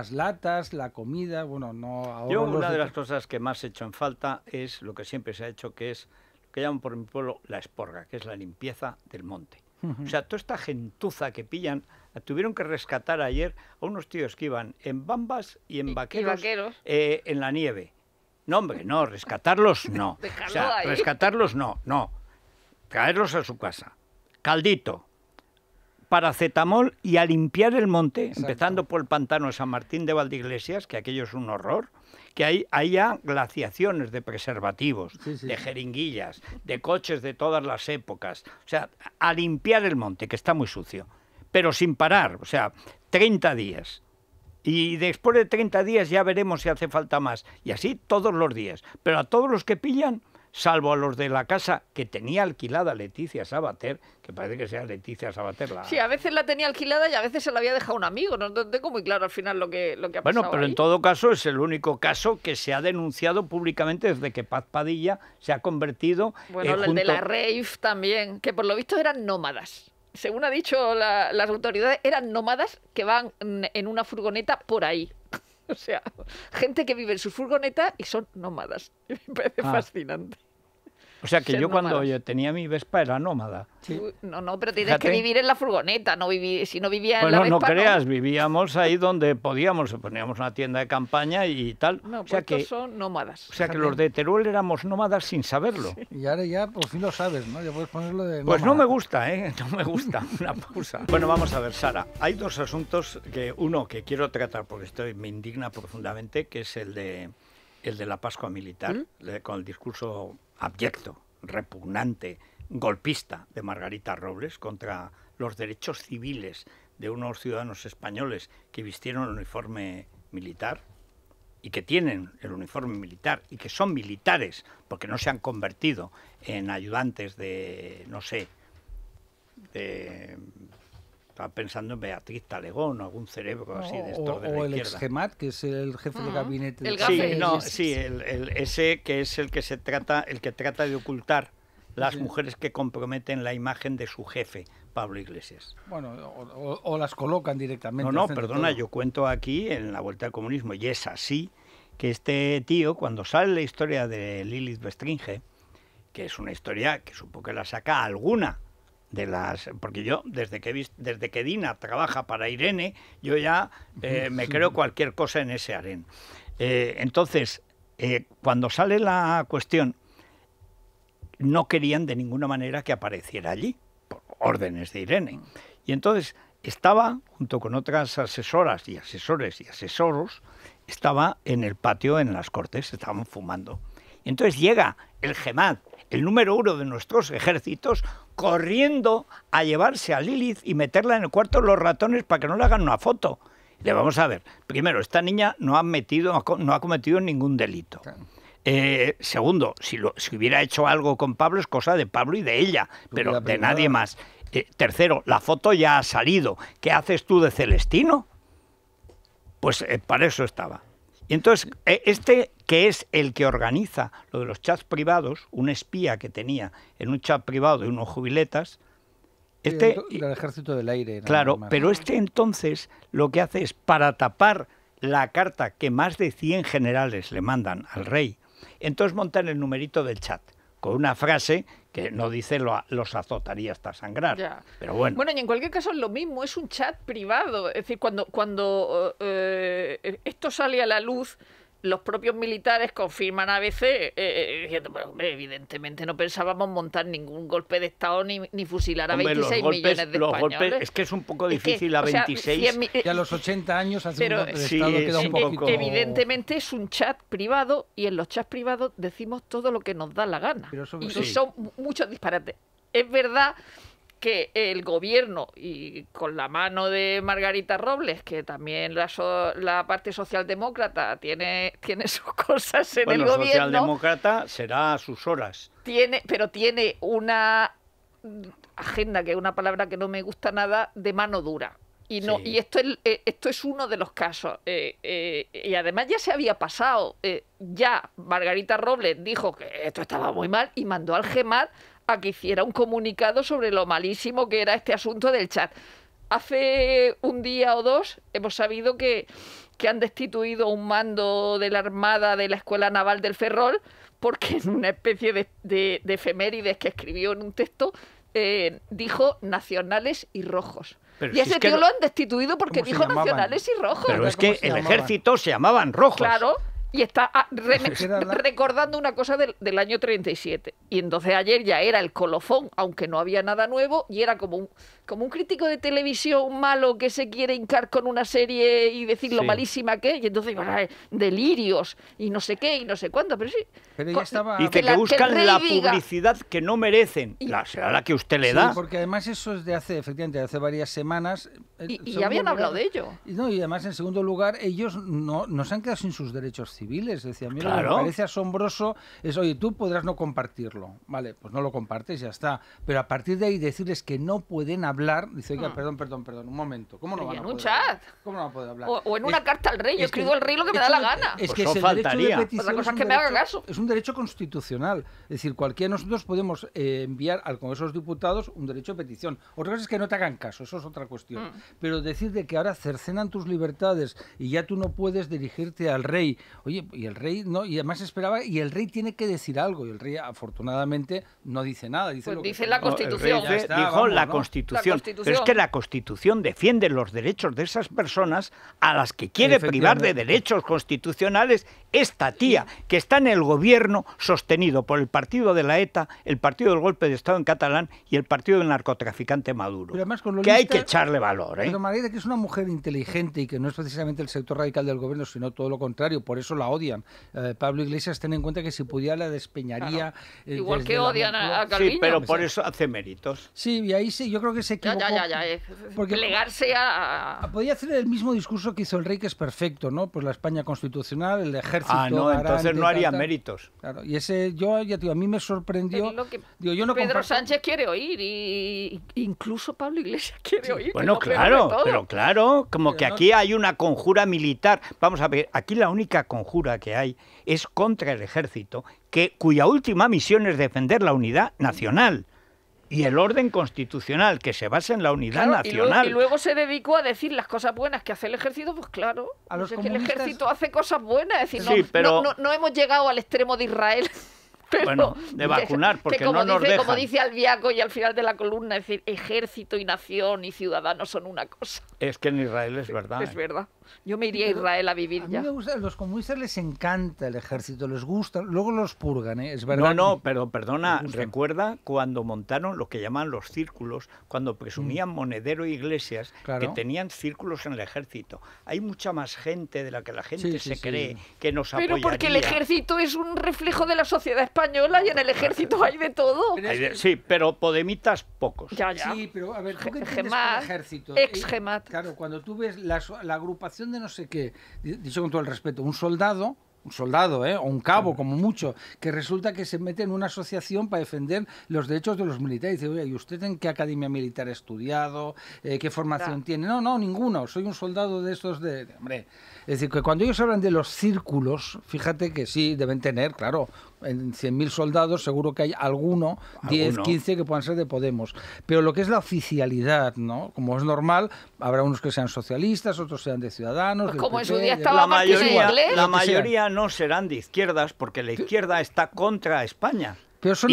las, latas, la comida, bueno, no... yo una de las cosas que más he hecho en falta es lo que siempre se ha hecho, que es lo que llaman por mi pueblo la esporga, que es la limpieza del monte. O sea, toda esta gentuza que pillan tuvieron que rescatar ayer a unos tíos que iban en bambas y en vaqueros, eh, en la nieve. No, hombre, no, rescatarlos no. (laughs) O sea, rescatarlos no, no. Traerlos a su casa. Caldito, paracetamol y a limpiar el monte, empezando por el pantano de San Martín de Valdiglesias, que aquello es un horror que hay, glaciaciones de preservativos, de jeringuillas, de coches de todas las épocas. O sea, a limpiar el monte, que está muy sucio pero sin parar, o sea, 30 días. Y después de 30 días ya veremos si hace falta más. Y así todos los días. Pero a todos los que pillan, salvo a los de la casa que tenía alquilada Leticia Sabater, que parece que sea Leticia Sabater la... Sí, a veces la tenía alquilada y a veces se la había dejado un amigo, no tengo muy claro al final lo que, lo que ha pasado Bueno, pero en todo caso es el único caso que se ha denunciado públicamente desde que Paz Padilla se ha convertido... Bueno, eh, el de la rave también, que por lo visto eran nómadas según ha dicho la, las autoridades, eran nómadas que van en una furgoneta por ahí. (laughs) O sea, gente que vive en su furgoneta y son nómadas. (laughs) Me parece ah. fascinante. O sea que yo cuando tenía mi Vespa era nómada. No, no, pero tienes que vivir en la furgoneta, no vivir, si no vivía en la Vespa. No creas, vivíamos ahí donde podíamos, poníamos una tienda de campaña y tal. No, o sea que son nómadas. O sea que los de Teruel éramos nómadas sin saberlo. Y ahora ya por fin lo sabes, ¿no? Ya puedes ponerlo de Pues no me gusta, ¿eh? (laughs) No me gusta. Una pausa. bueno, vamos a ver, Sara. Hay dos asuntos que uno que quiero tratar porque estoy me indigna profundamente, que es el de el de la Pascua Militar, mm. con el discurso abyecto, repugnante, golpista de Margarita Robles contra los derechos civiles de unos ciudadanos españoles que vistieron el uniforme militar y que tienen el uniforme militar y que son militares porque no se han convertido en ayudantes de, no sé, de pensando en Beatriz Talegón o algún cerebro así de estos o, o el exgemat, que es el jefe de gabinete. sí, no, sí, el, ese que es el que se trata, el que trata de ocultar las mujeres que comprometen la imagen de su jefe, Pablo Iglesias. Bueno, o, las colocan directamente. No, no, perdona, yo cuento aquí en la vuelta al comunismo, y es así que este tío, cuando sale la historia de Lilith Bestringe, que es una historia que supongo que la saca alguna de las porque yo desde que desde que Dina trabaja para Irene yo ya eh, me creo cualquier cosa en ese harén eh, entonces eh, cuando sale la cuestión no querían de ninguna manera que apareciera allí por órdenes de Irene mm. y entonces estaba junto con otras asesoras y asesores y asesoros estaba en el patio en las cortes estaban fumando entonces llega el GEMAD el número uno de nuestros ejércitos corriendo a llevarse a Lilith y meterla en el cuarto de los ratones para que no le hagan una foto. Le vamos a ver. Primero, esta niña no ha, metido, no ha cometido ningún delito. Eh, segundo, si, lo, hubiera hecho algo con Pablo es cosa de Pablo y de ella, pero de nadie más. Eh, tercero, la foto ya ha salido. ¿Qué haces tú de Celestino? Pues eh, para eso estaba. Y entonces, e, este que es el que organiza lo de los chats privados, un espía que tenía en un chat privado de unos jubiletas, este, del ejército del aire. Claro, pero este entonces lo que hace es para tapar la carta que más de 100 generales le mandan al rey, entonces montan el numerito del chat con una frase que no dice los azotaría hasta sangrar. Pero bueno. y en cualquier caso es lo mismo, es un chat privado. Es decir, cuando, cuando eh, eh, esto sale a la luz, los propios militares confirman a veces, eh, eh, eh, diciendo, pues, evidentemente no pensábamos montar ningún golpe de Estado ni, ni fusilar a 26 millones de los es que es un poco difícil a 26. a, y a los 80 años hace un golpe de Estado queda un poco... Evidentemente es un chat privado y en los chats privados decimos todo lo que nos da la gana. y son muchos disparates. Es verdad que el gobierno y con la mano de Margarita Robles, que también la, la parte socialdemócrata tiene, tiene sus (laughs) cosas en el gobierno. socialdemócrata será a sus horas. Tiene, pero tiene una agenda, que es una palabra que no me gusta nada, de mano dura. Y, no, y esto, es, eh, esto es uno de los casos. Eh, eh, y además ya se había pasado. ya Margarita Robles dijo que esto estaba muy mal y mandó al GEMAT que hiciera un comunicado sobre lo malísimo que era este asunto del chat. Hace un día o dos hemos sabido que, que han destituido un mando de la Armada de la Escuela Naval del Ferrol porque en una especie de, efemérides que escribió en un texto dijo nacionales y rojos. y ese tío lo han destituido porque dijo nacionales y rojos. Pero es que el ejército se llamaban rojos. Claro y está ah, pues recordando una cosa del, del, año 37. Y entonces ayer ya era el colofón, aunque no había nada nuevo, y era como un, como un crítico de televisión malo que se quiere hincar con una serie y decir lo malísima que y entonces ah, delirios y no sé qué y no sé cuándo, pero sí. Y que, buscan la publicidad que no merecen, la será la que usted le da. porque además eso es de hace, efectivamente, de hace varias semanas. Eh, y, ya habían hablado de ello. Y, no, y además, en segundo lugar, ellos no, nos han quedado sin sus derechos civiles. Decía, mira, lo que me parece asombroso es, oye, tú podrás no compartirlo. Vale, pues no lo compartes, ya está. Pero a partir de ahí decirles que no pueden hablar hablar, dice, oiga, ah. perdón, perdón, perdón, un momento. ¿Cómo no va a poder hablar? ¿Cómo no va a poder hablar? O, en una carta al rey, yo escribo al rey lo que me da la gana. Es pues que pues es faltaría. cosa es, que me caso. es un derecho constitucional. Es decir, cualquiera de nosotros podemos eh, enviar al Congreso de los Diputados un derecho de petición. Otra cosa es que no te hagan caso, eso es otra cuestión. Mm. Pero decir de que ahora cercenan tus libertades y ya tú no puedes dirigirte al rey. Oye, y el rey no, y además esperaba, y el rey tiene que decir algo, y el rey afortunadamente no dice nada. Dice, pues dice la Constitución. dijo la Constitución pero es que la Constitución defiende los derechos de esas personas a las que quiere privar de derechos constitucionales esta tía, que está en el gobierno sostenido por el partido de la ETA, el partido del golpe de Estado en catalán y el partido del narcotraficante Maduro. además con lo que hay que echarle valor. ¿eh? que es una mujer inteligente y que no es precisamente el sector radical del gobierno, sino todo lo contrario, por eso la odian. Eh, Pablo Iglesias, ten en cuenta que si pudiera la despeñaría. Eh, Igual que odian a, Calviño. Sí, pero pues por eso hace méritos. Sí, y ahí sí, yo creo que eh, Porque Plegarse a... Podía hacer el mismo discurso que hizo el rey, que es perfecto, ¿no? Pues la España constitucional, el ejército... Ah, no, entonces no haría méritos. Claro, y ese, yo, a mí me sorprendió... yo no Pedro Sánchez quiere oír, y incluso Pablo Iglesias quiere oír. Bueno, claro, pero claro, como que aquí hay una conjura militar. Vamos a ver, aquí la única conjura que hay es contra el ejército, que, cuya última misión es defender la unidad nacional y el orden constitucional que se basa en la unidad nacional. Y luego, se dedicó a decir las cosas buenas que hace el ejército, pues claro, a pues es que el ejército hace cosas buenas, decir, no, no, hemos llegado al extremo de Israel. (laughs) Pero, de vacunar, porque como no nos dice, Como dice Albiaco y al final de la columna, decir, ejército y nación y ciudadanos son una cosa. Es que en Israel es verdad. Es verdad. Yo me iría a Israel a vivir ya. los comunistas les encanta el ejército, les gusta. Luego los purgan, ¿eh? es verdad. No, no, pero perdona, recuerda cuando montaron lo que llaman los círculos, cuando presumían mm. Monedero e Iglesias, que tenían círculos en el ejército. Hay mucha más gente de la que la gente se cree que nos apoya. Pero porque el ejército es un reflejo de la sociedad española y en el ejército hay de todo. sí, pero podemitas pocos. Ya, ya. Sí, pero a ver, ejército? Ex eh, Gemat. Claro, cuando tú ves la, agrupación de no sé qué, dicho con todo el respeto, un soldado, un soldado, ¿eh? o un cabo, como mucho, que resulta que se mete en una asociación para defender los derechos de los militares. Y dice, oye, ¿y usted en qué academia militar ha estudiado? Eh, ¿Qué formación tiene? No, no, ninguno. Soy un soldado de estos de... Hombre, es decir, que cuando ellos hablan de los círculos, fíjate que sí, deben tener, claro, en 100.000 soldados seguro que hay alguno, 10, 15 que puedan ser de Podemos. Pero lo que es la oficialidad, ¿no? Como es normal, habrá unos que sean socialistas, otros sean de Ciudadanos. Pues la mayoría, La mayoría no serán de izquierdas porque la izquierda está contra España. Pero son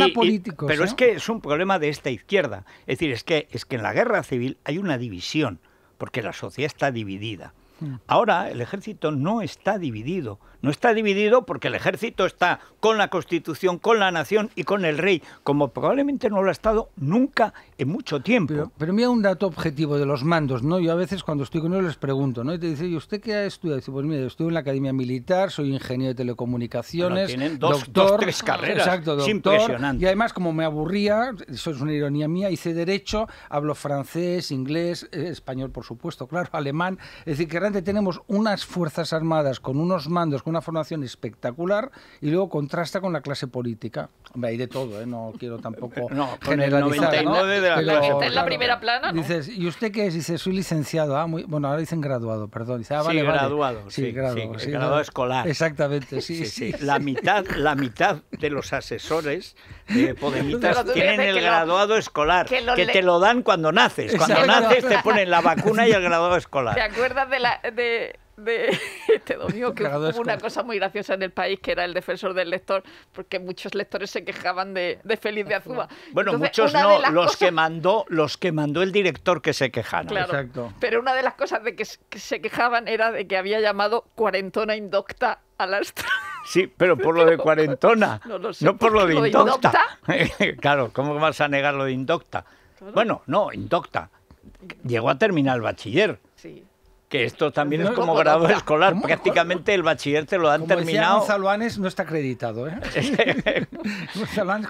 pero es ¿eh? que es un problema de esta izquierda. Es decir, es que, es que en la guerra civil hay una división porque la sociedad está dividida. Mm. Ahora el ejército no está dividido. No está dividido porque el ejército está con la Constitución, con la nación y con el rey, como probablemente no lo ha estado nunca en mucho tiempo. Pero, mira un dato objetivo de los mandos, ¿no? Yo a veces cuando estoy con ellos les pregunto, ¿no? Y te dice, ¿y usted qué ha estudiado? Y dice, pues mira, yo en la Academia Militar, soy ingeniero de telecomunicaciones. tienen dos, doctor, tres carreras. doctor. impresionante. Y además, como me aburría, eso es una ironía mía, hice derecho, hablo francés, inglés, eh, español, por supuesto, claro, (laughs) alemán. Es decir, que tenemos unas Fuerzas Armadas con unos mandos, con una formación espectacular y luego contrasta con la clase política. Hombre, hay de todo, ¿eh? no quiero tampoco (laughs) no, generalizar. ¿no? de la, primera plana. ¿y usted qué es? Dice, soy licenciado. Ah, muy, bueno, ahora dicen graduado, perdón. Ah, sí, graduado. Sí, graduado, escolar. Exactamente, sí. sí, La, mitad, la mitad de los asesores de Podemitas tienen el graduado escolar, que, que te lo dan cuando naces. Cuando naces te ponen la vacuna y el graduado escolar. ¿Te acuerdas de la, de, este (laughs) domingo que hubo una cosa muy graciosa en el país que era el defensor del lector, porque muchos lectores se quejaban de, de Feliz de Azúa. Bueno, muchos no, los que mandó, los que mandó el director que se quejaron. Pero una de las cosas de que, se quejaban era de que había llamado cuarentona indocta a las (laughs) Sí, pero por lo de (laughs) cuarentona, no, por lo de indocta. claro, ¿cómo vas a negar lo de indocta? Bueno, no, indocta. Llegó a terminar el bachiller que esto también es como grado escolar. Prácticamente el bachiller te lo han terminado. Decía no está acreditado. ¿eh? (laughs)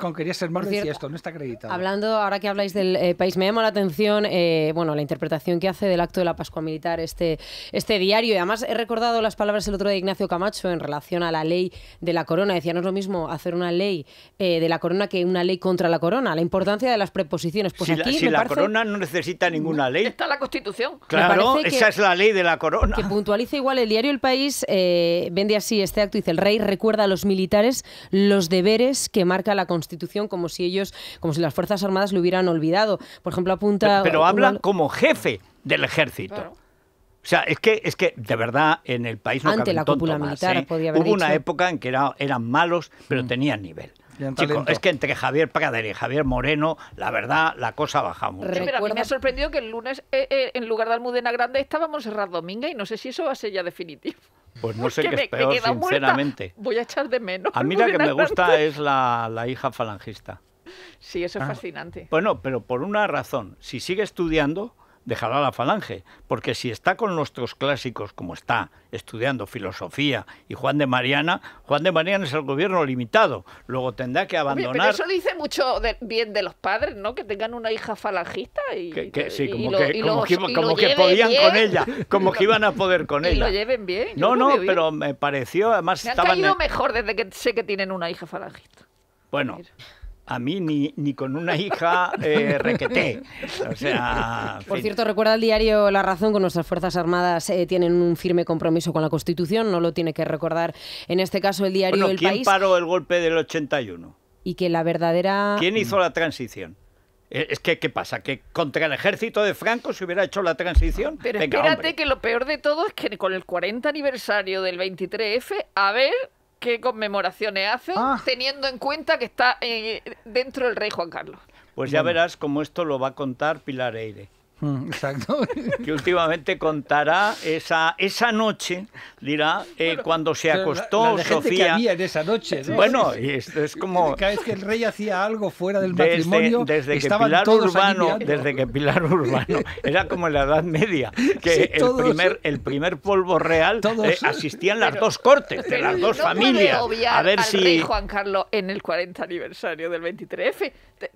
(laughs) quería ser más, decía esto, no está acreditado. Hablando, ahora que habláis del eh, país, me llama la atención eh, bueno, la interpretación que hace del acto de la Pascua Militar este, este diario. Y además he recordado las palabras el otro día de Ignacio Camacho en relación a la ley de la corona. Decía, no es lo mismo hacer una ley eh, de la corona que una ley contra la corona. La importancia de las preposiciones. Pues si la, la corona no necesita ninguna ley. Está la Constitución. Claro, esa es la ley de la corona. Que puntualiza igual el diario El País, eh, vende así este acto, dice, el rey recuerda a los militares los deberes que marca la Constitución, como si ellos, como si las Fuerzas Armadas lo hubieran olvidado. Por ejemplo, apunta... Pero, hablan habla como jefe del ejército. O sea, es que, es que de verdad en el país no Ante la cúpula militar, ¿eh? haber Hubo una época en que eran malos, pero mm. tenían nivel es que entre Javier Pagader y Javier Moreno, la verdad, la cosa baja mucho. pero me ha sorprendido que el lunes, eh, eh, en lugar de Almudena Grande, estábamos cerrar Dominga, y no sé si eso va a ser ya definitivo. Pues no sé qué es peor, sinceramente. Voy a echar de menos. A mí la que me gusta es la, hija falangista. Sí, eso es ah. fascinante. Bueno, pero por una razón. Si sigue estudiando, dejará la falange, porque si está con nuestros clásicos como está, estudiando filosofía y Juan de Mariana, Juan de Mariana es el gobierno limitado, luego tendrá que abandonar... pero eso dice mucho bien de los padres, ¿no? Que tengan una hija falangista y... Que, sí, como, que, que, podían con ella, como que iban a poder (laughs) con ella. Y lo lleven bien. No, no, pero me pareció, además... han mejor desde que sé que tienen una hija falangista. Bueno, a mí ni, ni con una hija eh, requeté. Por cierto, recuerda el diario La Razón Con nuestras Fuerzas Armadas eh, tienen un firme compromiso con la Constitución, no lo tiene que recordar en este caso el diario El ¿quién ¿Quién paró el golpe del 81? Y que la verdadera... ¿Quién hizo la transición? Eh, es que, ¿qué pasa? ¿Que contra el ejército de Franco se hubiera hecho la transición? Pero espérate que lo peor de todo es que con el 40 aniversario del 23F, a ver qué conmemoraciones hace, ah. teniendo en cuenta que está eh, dentro del rey Juan Carlos. Pues ya verás cómo esto lo va a contar Pilar Eire. Mm, exacto. (laughs) Que últimamente contará esa, esa noche, dirá, eh, cuando se acostó Sofía. Gente que había en esa noche. Bueno, y esto es (laughs) como. Cada vez que el rey hacía algo fuera del desde, matrimonio, desde que Pilar Urbano, Desde que Pilar Urbano. (laughs) Era como en la Edad Media, que el, primer, el primer polvo real eh, asistían las dos cortes, de las dos familias. a ver al si. Rey Juan Carlos en el 40 aniversario del 23F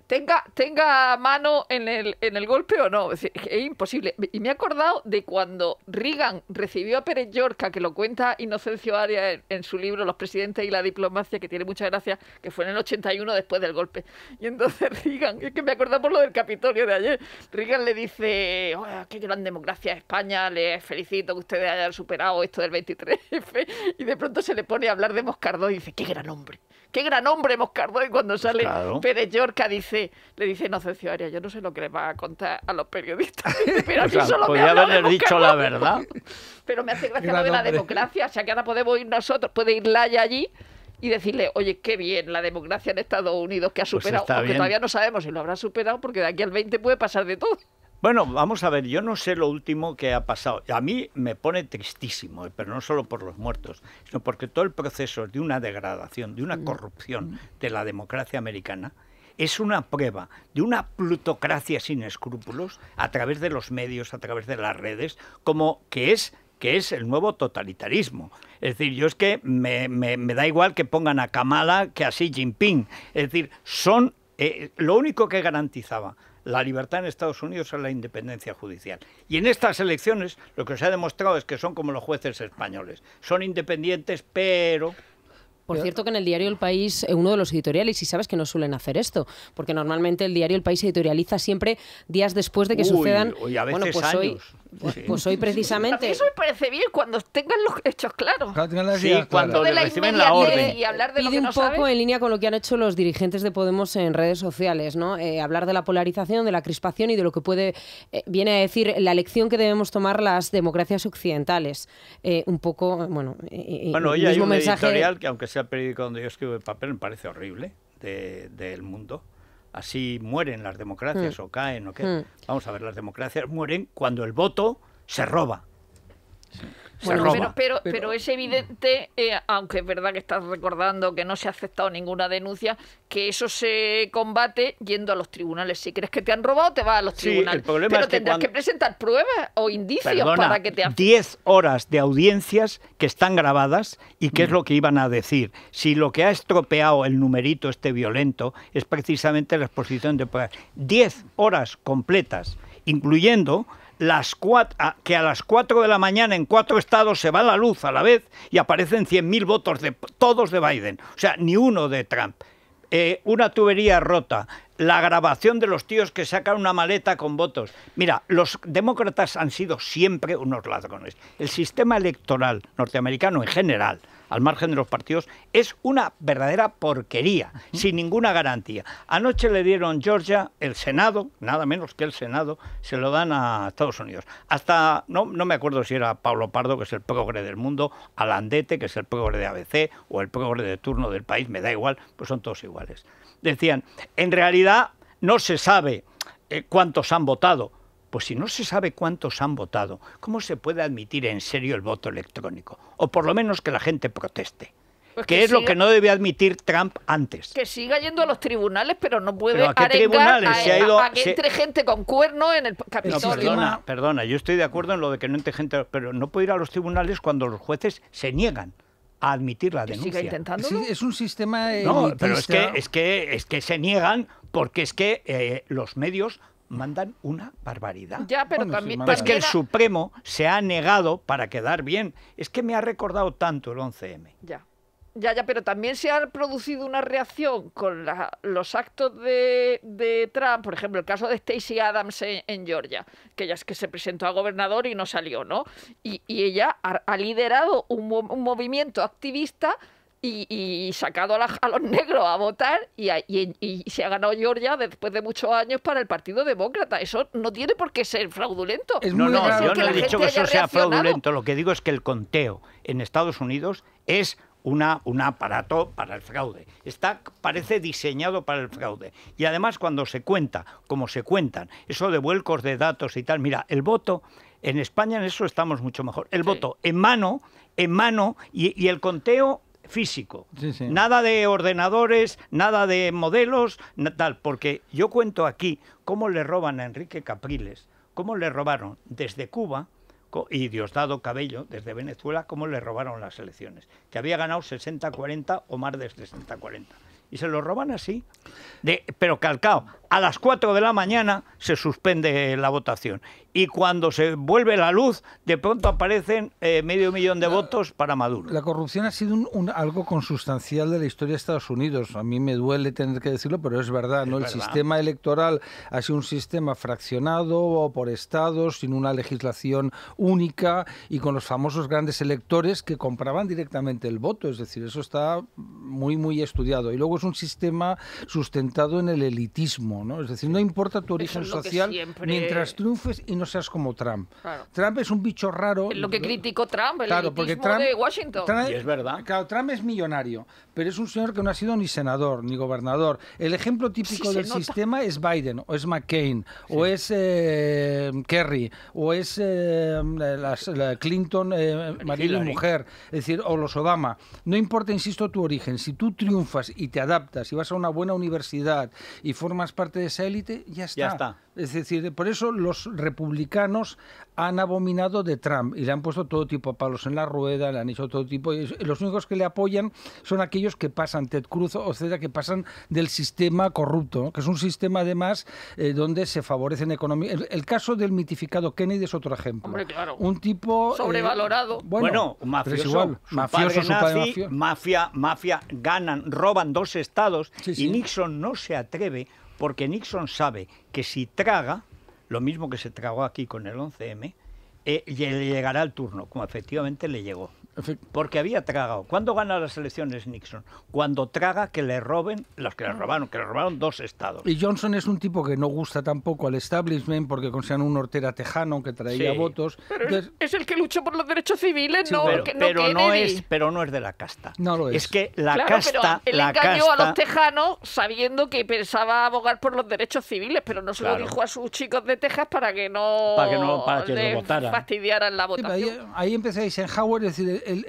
tenga, tenga mano en el, en el golpe o no. Es decir, es imposible. Y me he acordado de cuando Reagan recibió a Pérez Llorca que lo cuenta Inocencio Arias en, su libro Los presidentes y la diplomacia, que tiene mucha gracia, que fue en el 81 después del golpe. Y entonces (laughs) Reagan, es que me he por lo del Capitolio de ayer, Reagan le dice, qué gran democracia España, les felicito que ustedes hayan superado esto del 23F. (laughs) Y de pronto se le pone a hablar de Moscardó y dice, qué gran hombre qué gran hombre Moscardó. Y cuando pues sale Pérez dice, le dice Inocencio Arias, yo no sé lo que le va a contar a los periodistas, pero solo dicho la verdad. (laughs) Pero me hace gracia lo de la democracia, o sea que ahora podemos ir nosotros, puede ir Laya allí y decirle, oye, qué bien la democracia en Estados Unidos que ha pues superado, aunque todavía no sabemos si lo habrá superado, porque de aquí al 20 puede pasar de todo. Bueno, vamos a ver, yo no sé lo último que ha pasado. A mí me pone tristísimo, eh, pero no solo por los muertos, sino porque todo el proceso de una degradación, de una mm. corrupción mm. de la democracia americana, es una prueba de una plutocracia sin escrúpulos a través de los medios, a través de las redes, como que es que es el nuevo totalitarismo. Es decir, yo es que me, da igual que pongan a Kamala que a Xi Jinping. Es decir, son eh, lo único que garantizaba la libertad en Estados Unidos es la independencia judicial. Y en estas elecciones lo que se ha demostrado es que son como los jueces españoles. Son independientes, pero... Por cierto que en el diario El País, eh, uno de los editoriales, y sabes que no suelen hacer esto, porque normalmente el diario El País editorializa siempre días después de que sucedan... Pues pues, pues, hoy precisamente. eso me parece bien cuando tengan los hechos claros. sí, cuando de la reciben la Y hablar de lo que un poco en línea con lo que han hecho los dirigentes de Podemos en redes sociales, ¿no? Eh, hablar de la polarización, de la crispación y de lo que puede. Eh, viene a decir la lección que debemos tomar las democracias occidentales. Eh, un poco, bueno. bueno, hoy hay un mensaje... editorial que, aunque sea el periódico donde yo escribo el papel, me parece horrible del mundo así mueren las democracias mm. o caen o qué. Mm. Vamos a ver, las democracias mueren cuando el voto se roba pero, pero, es evidente, eh, aunque es verdad que estás recordando que no se ha aceptado ninguna denuncia, que eso se combate yendo a los tribunales. Si crees que te han robado, te vas a los tribunales. pero tendrás que presentar pruebas o indicios para que te 10 horas de audiencias que están grabadas y qué es mm. lo que iban a decir. Si lo que ha estropeado el numerito este violento es precisamente la exposición de pruebas. 10 horas completas, incluyendo que a las 4 de la mañana en cuatro estados se va la luz a la vez y aparecen 100.000 votos de todos de Biden, o sea, ni uno de Trump. Eh, una tubería rota, la grabación de los tíos que sacan una maleta con votos. Mira, los demócratas han sido siempre unos ladrones. El sistema electoral norteamericano en general, al margen de los partidos, es una verdadera porquería, sin ninguna garantía. Anoche le dieron Georgia el Senado, nada menos que el Senado, se lo dan a Estados Unidos. Hasta, no, no me acuerdo si era Pablo Pardo, que es el progre del mundo, Alandete, que es el progre de ABC, o el progre de turno del país, me da igual, pues son todos iguales. Decían, en realidad no se sabe eh, cuántos han votado, pues si no se sabe cuántos han votado, ¿cómo se puede admitir en serio el voto electrónico? O por lo menos que la gente proteste. Pues que, es lo que no debe admitir Trump antes. Que siga yendo a los tribunales, pero no puede ¿a qué que entre gente con cuerno en el Capitolio. perdona, perdona, yo estoy de acuerdo en lo de que no entre gente, pero no puede ir a los tribunales cuando los jueces se niegan a admitir la denuncia. Siga intentándolo? Es, un sistema No, pero es que, es que, se niegan porque es que eh, los medios mandan una barbaridad. Ya, pero también... es que el Supremo se ha negado para quedar bien. Es que me ha recordado tanto el 11M. Ya. Ya, ya, pero también se ha producido una reacción con los actos de, Trump, por ejemplo, el caso de Stacey Adams en, Georgia, que ella es que se presentó a gobernador y no salió, ¿no? Y, ella ha, liderado un, un movimiento activista y, sacado a, los negros a votar y, se ha ganado Georgia después de muchos años para el Partido Demócrata. Eso no tiene por qué ser fraudulento. no, no, yo no he dicho que eso sea fraudulento. Lo que digo es que el conteo en Estados Unidos es una, un aparato para el fraude. Está, parece diseñado para el fraude. Y además cuando se cuenta, como se cuentan, eso de vuelcos de datos y tal, mira, el voto, en España en eso estamos mucho mejor. El voto en mano, en mano, y el conteo físico. Nada de ordenadores, nada de modelos, tal. Porque yo cuento aquí cómo le roban a Enrique Capriles, cómo le robaron desde Cuba y Diosdado Cabello desde Venezuela, cómo le robaron las elecciones, que había ganado 60-40 o más de 60-40 y se lo roban así. De, pero calcao, a las 4 de la mañana se suspende la votación y cuando se vuelve la luz, de pronto aparecen eh, medio millón de votos para Maduro. La corrupción ha sido un, algo consustancial de la historia de Estados Unidos. A mí me duele tener que decirlo, pero es verdad. ¿no? el sistema electoral ha sido un sistema fraccionado por estados, sin una legislación única y con los famosos grandes electores que compraban directamente el voto. Es decir, eso está muy, muy estudiado. Y luego un sistema sustentado en el elitismo, ¿no? Es decir, no importa tu origen social mientras triunfes y no seas como Trump. Trump es un bicho raro. Lo que criticó Trump, el elitismo porque Trump, de Washington. y es verdad. Claro, Trump es millonario, pero es un señor que no ha sido ni senador, ni gobernador. El ejemplo típico del sistema es Biden, o es McCain, o es eh, Kerry, o es eh, Clinton, eh, marido y mujer, es decir, o los Obama. No importa, insisto, tu origen. Si tú triunfas y te adaptas si vas a una buena universidad y formas parte de esa élite, ya está. Es decir, por eso los republicanos han abominado de Trump y le han puesto todo tipo de palos en la rueda, le han hecho todo tipo. Y los únicos que le apoyan son aquellos que pasan, Ted Cruz, o etcétera, que pasan del sistema corrupto, que es un sistema además eh, donde se favorecen economía. El, caso del mitificado Kennedy es otro ejemplo. Un tipo. Eh, Sobrevalorado. bueno, mafioso. Mafia, mafia, ganan, roban dos estados y Nixon no se atreve porque Nixon sabe que si traga, lo mismo que se tragó aquí con el 11M, eh, le llegará el turno, como efectivamente le llegó. Porque había tragado. ¿Cuándo gana las elecciones Nixon? Cuando traga que le roben los que le robaron, que le robaron dos estados. Y Johnson es un tipo que no gusta tampoco al establishment porque consideran un hortera tejano que traía votos. es, el que luchó por los derechos civiles, no, pero, no, es Pero no es de la casta. No lo es. Es que la casta. Pero él engañó a los tejanos sabiendo que pensaba abogar por los derechos civiles, pero no se lo dijo a sus chicos de Texas para que no, fastidiaran la votación. ahí, empecé a Eisenhower, decir, el,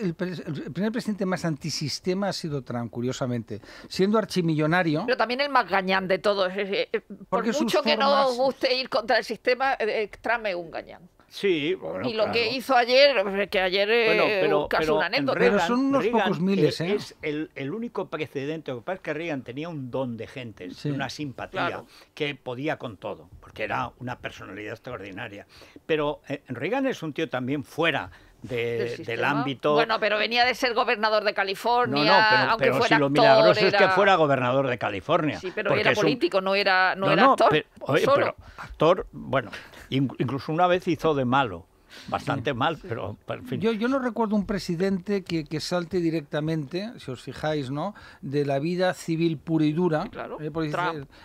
el, primer presidente más antisistema ha sido Trump, curiosamente, siendo archimillonario. Pero también el más gañán de todos. Eh, eh, eh, por mucho que no guste ir contra el sistema, Trump es un gañán. Sí, bueno, Y lo que hizo ayer, que ayer es casi una anécdota. pero son unos pocos miles, ¿eh? Es el, el, único precedente. Lo que pasa es que Reagan tenía un don de gente, una simpatía, que podía con todo, porque era una personalidad extraordinaria. Pero Reagan es un tío también fuera del ámbito. Bueno, pero venía de ser gobernador de California. No, pero, si lo milagroso es que fuera gobernador de California. Sí, pero era político, no era, no, era actor. pero actor, bueno, incluso una vez hizo de malo bastante mal, pero, fin. Yo, yo no recuerdo un presidente que, que, salte directamente, si os fijáis, ¿no? De la vida civil pura y dura. Claro. Eh,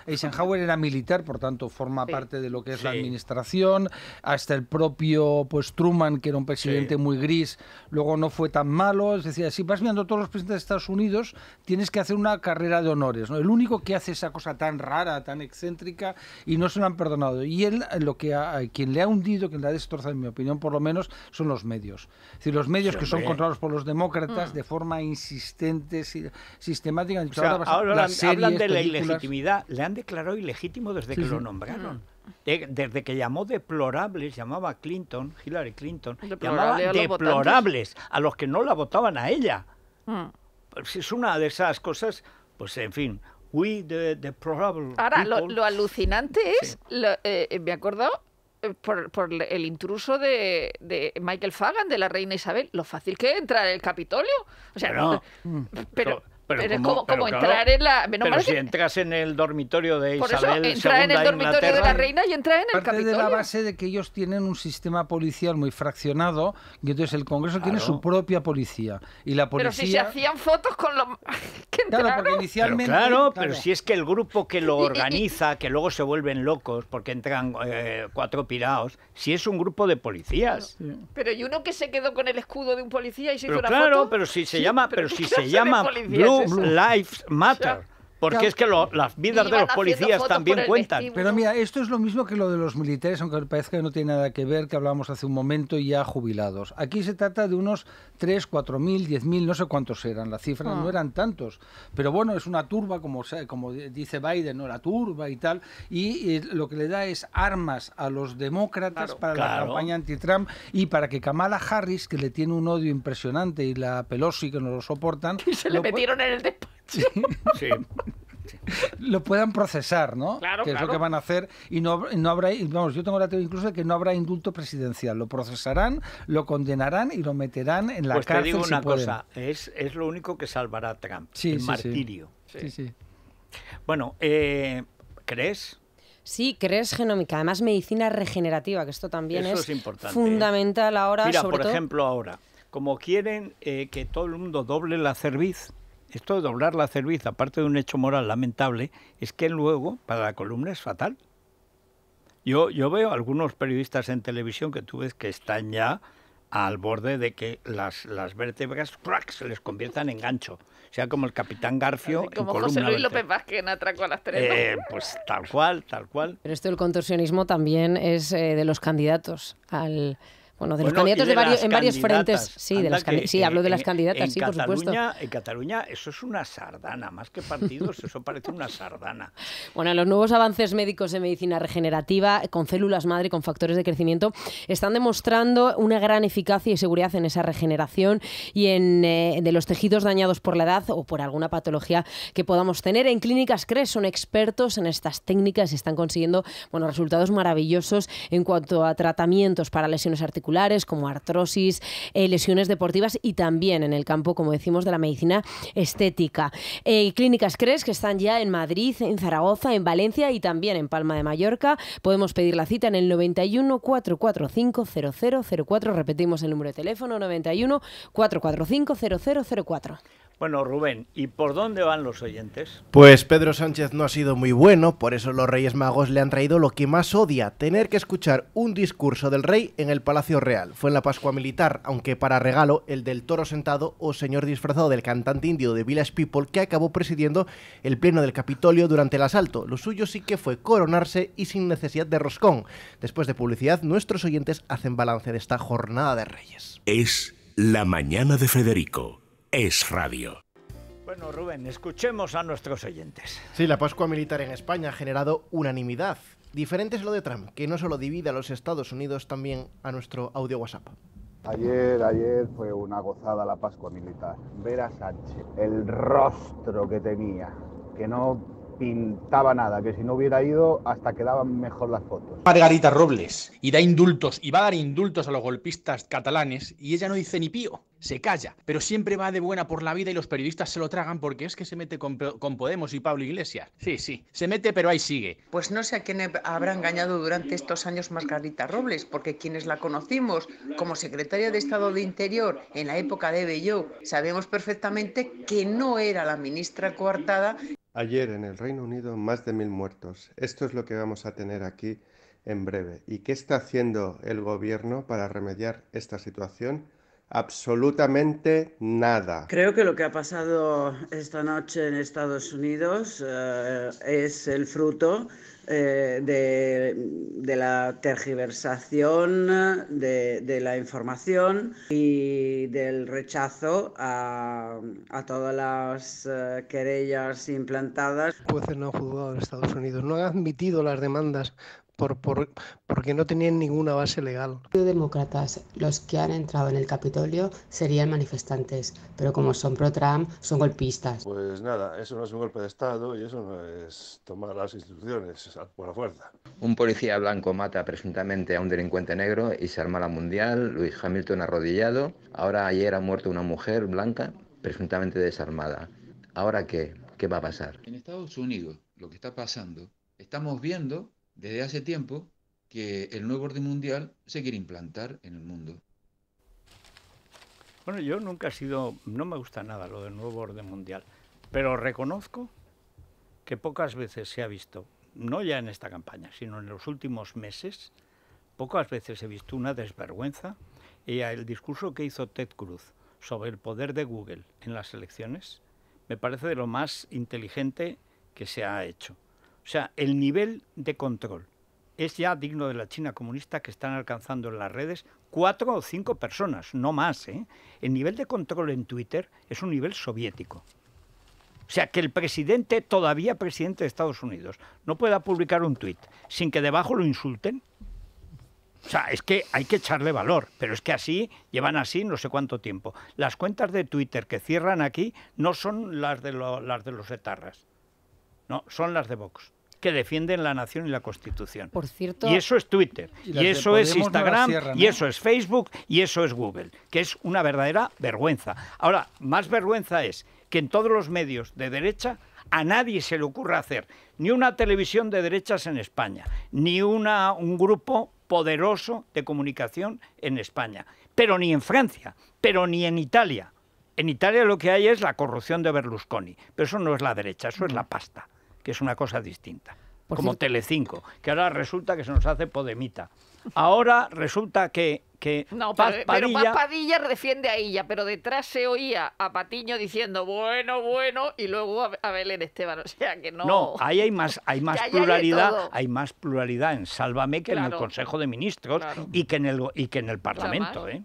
Eisenhower era militar, por tanto forma parte de lo que es la administración. Hasta el propio pues Truman, que era un presidente muy gris, luego no fue tan malo. Es decir, si vas mirando todos los presidentes de Estados Unidos, tienes que hacer una carrera de honores, ¿no? El único que hace esa cosa tan rara, tan excéntrica, y no se lo han perdonado. Y él, lo que quien le ha hundido, quien le ha destrozado, en mi opinión, por lo menos, son los medios. Es decir, los medios que son controlados por los demócratas mm. de forma insistente, y sistemática. ahora, hablan de la ilegitimidad. Le han declarado ilegítimo desde que lo mm. nombraron. desde que llamó deplorables, llamaba Clinton, Hillary Clinton, llamaba deplorables a los que no la votaban a ella. Mm. Pues es una de esas cosas, pues en fin, we the, Ahora, lo, alucinante es, eh, me acuerdo, por, el intruso de, Michael Fagan, de la reina Isabel, lo fácil que entra en el Capitolio. O sea, pero, (laughs) mm. Pero, es como, entrar en la. pero si entras en el dormitorio de Isabel. Por eso, en el dormitorio de la reina y entra en el Capitolio. de la base de que ellos tienen un sistema policial muy fraccionado y entonces el Congreso tiene su propia policía. Y la policía. Pero si se hacían fotos con los. (laughs) que entraron. Claro, Pero si es que el grupo que lo organiza, que luego se vuelven locos porque entran eh, cuatro pirados si es un grupo de policías. Pero, y uno que se quedó con el escudo de un policía y se hizo una claro, foto. Claro, pero si se llama. Pero (laughs) si se llama. Lives Matter. Porque es que las vidas de los policías también cuentan. Pero mira, esto es lo mismo que lo de los militares, aunque parece que no tiene nada que ver, que hablábamos hace un momento, ya jubilados. Aquí se trata de unos 3, 4 mil, 10 mil, no sé cuántos eran, las cifras, no ah. eran tantos. Pero bueno, es una turba, como, como dice Biden, no la turba y tal. Y, lo que le da es armas a los demócratas para la campaña anti-Trump y para que Kamala Harris, que le tiene un odio impresionante, y la Pelosi, que no lo soportan. (laughs) Y se le metieron en el despacho. Sí. lo puedan procesar, ¿no? Claro, que es lo que van a hacer y no, no habrá, vamos, yo tengo la teoría incluso de que no habrá indulto presidencial, lo procesarán, lo condenarán y lo meterán en la pues cárcel. Te digo una cosa, es, lo único que salvará a Trump, sí, el sí, martirio. Bueno, eh, ¿crees? Sí, crees genómica, además medicina regenerativa, que esto también es, ¿eh? fundamental ahora. Mira, por ejemplo, ahora, como quieren eh, que todo el mundo doble la cerviz, esto de doblar la cerviz, aparte de un hecho moral lamentable, es que luego para la columna es fatal. Yo, yo veo algunos periodistas en televisión que tú ves que están ya al borde de que las, las vértebras ¡crack! se les conviertan en gancho. O sea, como el capitán Garfio. como José Luis López Vázquez en Atraco a las tres. Eh, pues tal cual, tal cual. Pero esto del contorsionismo también es eh, de los candidatos al, bueno, de los candidatos de, varios, en varios frentes. Sí, de hablo de las candidatas, sí, por supuesto. En Cataluña eso es una sardana, más que partidos, eso parece una sardana. (laughs) Bueno, los nuevos avances médicos de medicina regenerativa, con células madre, con factores de crecimiento, están demostrando una gran eficacia y seguridad en esa regeneración y en eh, de los tejidos dañados por la edad o por alguna patología que podamos tener. En Clínicas CRES son expertos en estas técnicas y están consiguiendo bueno, resultados maravillosos en cuanto a tratamientos para lesiones articulares como artrosis, eh, lesiones deportivas y también en el campo, como decimos, de la medicina estética. Eh, clínicas CRES que están ya en Madrid, en Zaragoza, en Valencia y también en Palma de Mallorca. Podemos pedir la cita en el 91 445 0004. Repetimos el número de teléfono 91 445 0004. Bueno, Rubén, ¿y por dónde van los oyentes? Pues Pedro Sánchez no ha sido muy bueno, por eso los Reyes Magos le han traído lo que más odia, tener que escuchar un discurso del rey en el Palacio Real. Fue en la Pascua Militar, aunque para regalo, el del toro sentado o señor disfrazado del cantante indio de Village People que acabó presidiendo el pleno del Capitolio durante el asalto. Lo suyo sí que fue coronarse y sin necesidad de roscón. Después de publicidad, nuestros oyentes hacen balance de esta jornada de Reyes. Es la mañana de Federico es radio. Bueno, Rubén, escuchemos a nuestros oyentes. Sí, la Pascua Militar en España ha generado unanimidad. Diferente es lo de Trump, que no solo divide a los Estados Unidos, también a nuestro audio WhatsApp. Ayer, ayer fue una gozada la Pascua Militar. Ver a Sánchez, el rostro que tenía, que no pintaba nada, que si no hubiera ido hasta quedaban mejor las fotos. Margarita Robles, y da indultos, y va a dar indultos a los golpistas catalanes, y ella no dice ni pío se calla, pero siempre va de buena por la vida y los periodistas se lo tragan porque es que se mete con, Podemos y Pablo Iglesias. Sí, sí, se mete pero ahí sigue. Pues no sé a quién habrá engañado durante estos años Margarita Robles, porque quienes la conocimos como secretaria de Estado de Interior en la época de Belló, sabemos perfectamente que no era la ministra coartada. Ayer en el Reino Unido más de mil muertos. Esto es lo que vamos a tener aquí en breve. ¿Y qué está haciendo el gobierno para remediar esta situación? absolutamente nada. Creo que lo que ha pasado esta noche en Estados Unidos eh, es el fruto eh, de, de, la tergiversación de, de, la información y del rechazo a, a todas las eh, querellas implantadas. Jueces no juzgado en Estados Unidos no han admitido las demandas por, por, porque no tenían ninguna base legal. Los demócratas, los que han entrado en el Capitolio, serían manifestantes, pero como son pro-Trump, son golpistas. Pues nada, eso no es un golpe de Estado y eso no es tomar las instituciones por la fuerza. Un policía blanco mata presuntamente a un delincuente negro y se arma la mundial, Luis Hamilton arrodillado, ahora ayer ha muerto una mujer blanca presuntamente desarmada. ¿Ahora qué? ¿Qué va a pasar? En Estados Unidos lo que está pasando, estamos viendo desde hace tiempo que el nuevo orden mundial se quiere implantar en el mundo. Bueno, yo nunca he sido, no me gusta nada lo del nuevo orden mundial, pero reconozco que pocas veces se ha visto, no ya en esta campaña, sino en los últimos meses, pocas veces he visto una desvergüenza y el discurso que hizo Ted Cruz sobre el poder de Google en las elecciones me parece de lo más inteligente que se ha hecho. O sea, el nivel de control es ya digno de la China comunista que están alcanzando en las redes cuatro o cinco personas, no más. ¿eh? El nivel de control en Twitter es un nivel soviético. O sea, que el presidente, todavía presidente de Estados Unidos, no pueda publicar un tuit sin que debajo lo insulten. O sea, es que hay que echarle valor, pero es que así llevan así no sé cuánto tiempo. Las cuentas de Twitter que cierran aquí no son las de, las de los etarras. No, son las de Vox que defienden la nación y la constitución. Por cierto. Y eso es Twitter, y, eso es Instagram, y eso es Facebook, y eso es Google, que es una verdadera vergüenza. Ahora, más vergüenza es que en todos los medios de derecha a nadie se le ocurra hacer ni una televisión de derechas en España, ni una, un grupo poderoso de comunicación en España, pero ni en Francia, pero ni en Italia. En Italia lo que hay es la corrupción de Berlusconi, pero eso no es la derecha, eso es la mm. pasta que es una cosa distinta. como tele Telecinco, que ahora resulta que se nos hace Podemita. Ahora resulta que no, pero, Padilla... defiende a ella, pero detrás se oía a Patiño diciendo bueno, bueno, y luego a, Belén Esteban. O sea que no. No, ahí hay más, hay (laughs) más pluralidad, hay, más pluralidad en Sálvame que en el Consejo de Ministros y que en el y que en el Parlamento. ¿eh?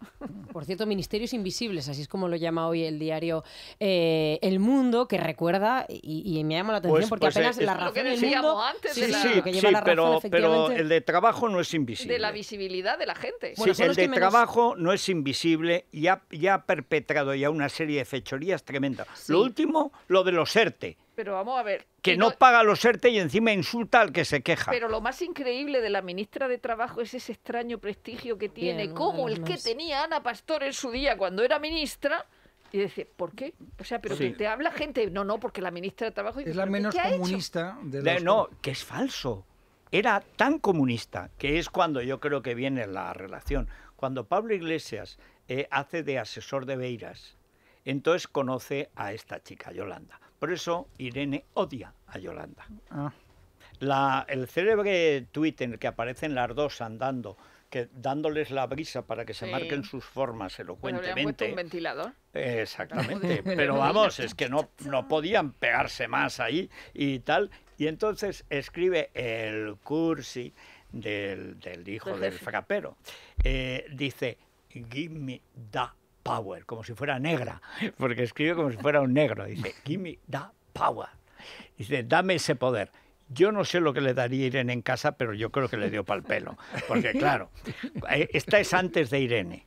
Por cierto, ministerios invisibles, así es como lo llama hoy el diario eh, El Mundo, que recuerda, y, me llama la atención pues, porque pues, apenas la razón sí, sí, sí pero, pero el de trabajo no es invisible. De la visibilidad de la gente. Bueno, sí, el trabajo no es invisible y ha, ya ha perpetrado ya una serie de fechorías tremendas. Lo último, lo de los ERTE. Pero vamos a ver. Que no, paga los ERTE y encima insulta al que se queja. Pero lo más increíble de la ministra de Trabajo es ese extraño prestigio que tiene, como el que tenía Ana Pastor en su día cuando era ministra. Y dice, ¿por qué? O sea, pero que te habla gente. No, no, porque la ministra de Trabajo. es la menos comunista de los... No, que es falso era tan comunista, que es cuando yo creo que viene la relación, cuando Pablo Iglesias eh, hace de asesor de Beiras, entonces conoce a esta chica, Yolanda. Por eso Irene odia a Yolanda. Ah. el célebre tuit en el que aparecen las dos andando que dándoles la brisa para que se marquen sus formas elocuentemente. Exactamente. (laughs) Pero vamos, es que no, podían pegarse más ahí y tal. Y entonces escribe el cursi del, hijo del frapero. Eh, dice, give me da power, como si fuera negra, porque escribe como si fuera un negro. Dice, give me da power. Dice, dame ese poder. Yo no sé lo que le daría Irene en casa, pero yo creo que le dio pal pelo. Porque, (laughs) claro, eh, esta es antes de Irene.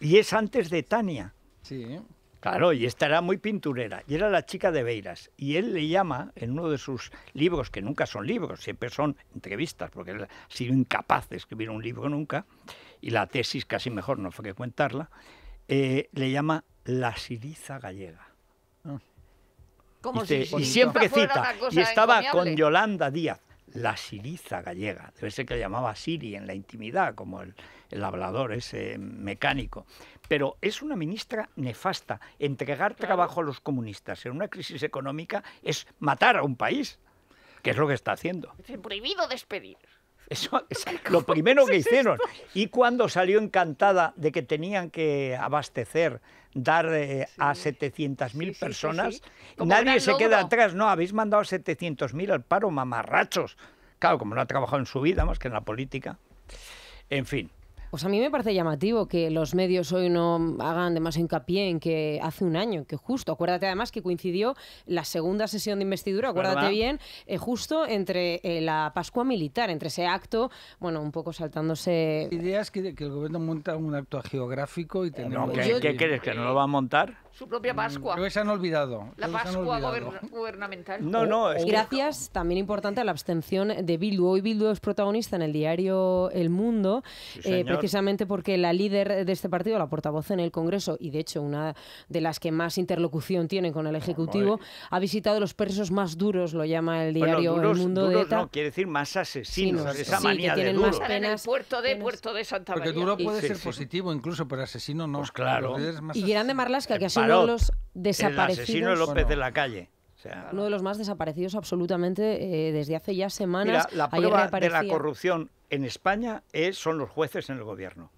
Y es antes de Tania. Sí. Claro, y esta era muy pinturera. Y era la chica de Beiras. Y él le llama, en uno de sus libros, que nunca son libros, siempre son entrevistas, porque él ha sido incapaz de escribir un libro nunca, y la tesis casi mejor no fue que contarla, eh, le llama La Siriza Gallega y, siempre cita. Y estaba con Yolanda Díaz, la siriza gallega. Debe ser que la llamaba Siri en la intimidad, como el, hablador ese mecánico. Pero es una ministra nefasta. Entregar trabajo a los comunistas en una crisis económica es matar a un país, que es lo que está haciendo. Es prohibido despedir. Eso (laughs) es lo primero que hicieron. Y cuando salió encantada de que tenían que abastecer, dar eh, a 700.000 personas, nadie se queda atrás. No, habéis mandado 700.000 al paro, mamarrachos. Claro, como no ha trabajado en su vida más que en la política. En fin. Pues a mí me parece llamativo que los medios hoy no hagan de más hincapié en que hace un año, que justo, acuérdate además que coincidió la segunda sesión de investidura, acuérdate bien, eh, justo entre eh, la Pascua Militar, entre ese acto, bueno, un poco saltándose... ideas que, que el gobierno monta un acto geográfico y eh, tenemos... ¿qué, quieres? ¿Que no lo va a montar? Su propia Pascua. Creo mm, se han olvidado. La Pascua gubernamental. No, no. Es Gracias, también importante, a la abstención de Bildu. Hoy Bildu es protagonista en el diario El Mundo precisamente porque la líder de este partido, la portavoz en el Congreso, y de hecho una de las que más interlocución tiene con el Ejecutivo, ha visitado los presos más duros, lo llama el diario El Mundo de ETA. No, quiere decir más asesinos, sí, no, esa sí, que de Más penas, puerto de Puerto de Santa María. Porque duro puede ser positivo incluso, pero asesino no. Pues claro. Y Grande Marlasca, que ha sido uno de los desaparecidos. El asesino López de la calle. uno de los más desaparecidos absolutamente eh, desde hace ya semanas. la prueba de la corrupción en España es, eh, son los jueces en el gobierno.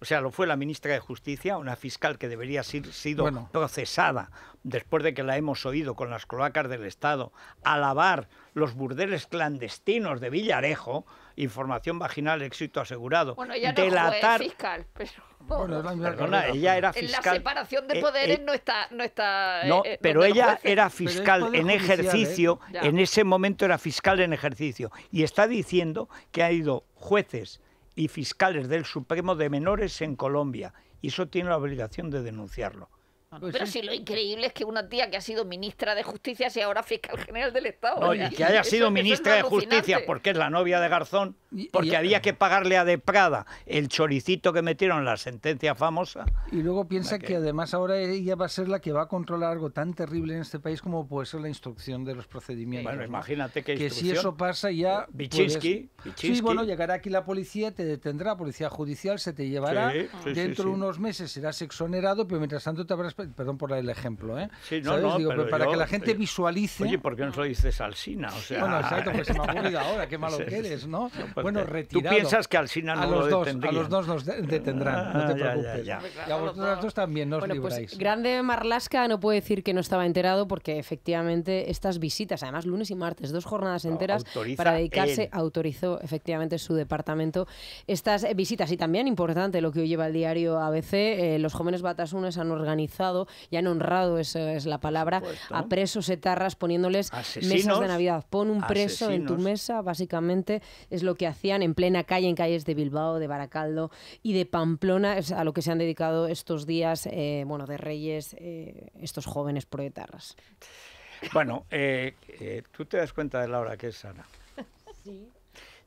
O sea, lo fue la ministra de Justicia, una fiscal que debería ser sido procesada después de que la hemos oído con las cloacas del Estado alabar los burdeles clandestinos de Villarejo, información vaginal éxito asegurado, bueno, ya no delatar, fiscal, pero... En la separación de eh, poderes eh, no está. No, está, eh, pero ella era fiscal en ejercicio, en ese momento era fiscal en ejercicio. Y está diciendo que ha ido jueces y fiscales del Supremo de menores en Colombia. Y eso tiene la obligación de denunciarlo. pero pues si lo increíble es que una tía que ha sido ministra de Justicia sea ahora fiscal general del Estado. que haya sido ministra de Justicia porque es la novia de Garzón porque había que pagarle a De Prada el choricito que metieron la sentencia famosa. Y luego piensa que... además ahora ella va a ser la que va a controlar algo tan terrible en este país como puede ser la instrucción de los procedimientos. Bueno, imagínate que si eso pasa ya... Bichinsky, eh, pues, Sí, bueno, llegará aquí la policía, te detendrá, policía judicial, se te llevará. dentro de unos meses serás exonerado, pero mientras tanto te habrás... Perdón por el ejemplo, ¿eh? Sí, no, Digo, pero para que la gente visualice... Oye, ¿por qué no lo dices Alsina? O sea... Bueno, exacto, que pues se me ha (laughs) ahora, qué malo que eres, ¿no? no bueno, retirado. Tú piensas que al no a los dos, A los dos nos detendrán, ah, no te preocupes. Y a vosotros también nos bueno, Pues, grande Marlasca no puede decir que no estaba enterado porque efectivamente estas visitas, además lunes y martes, dos jornadas enteras para dedicarse, autorizó efectivamente su departamento estas visitas. Y también importante lo que hoy lleva el diario ABC, eh, los jóvenes batasunes han organizado y han honrado, eso es la palabra, a presos etarras poniéndoles mesas de Navidad. Pon un preso en tu mesa, básicamente es lo que hacían en plena calle, en calles de Bilbao, de Baracaldo y de Pamplona, es a lo que se han dedicado estos días, eh, bueno, de Reyes, eh, estos jóvenes proetarras. Bueno, eh, tú te das cuenta de la hora que es Ana. (laughs) Sí.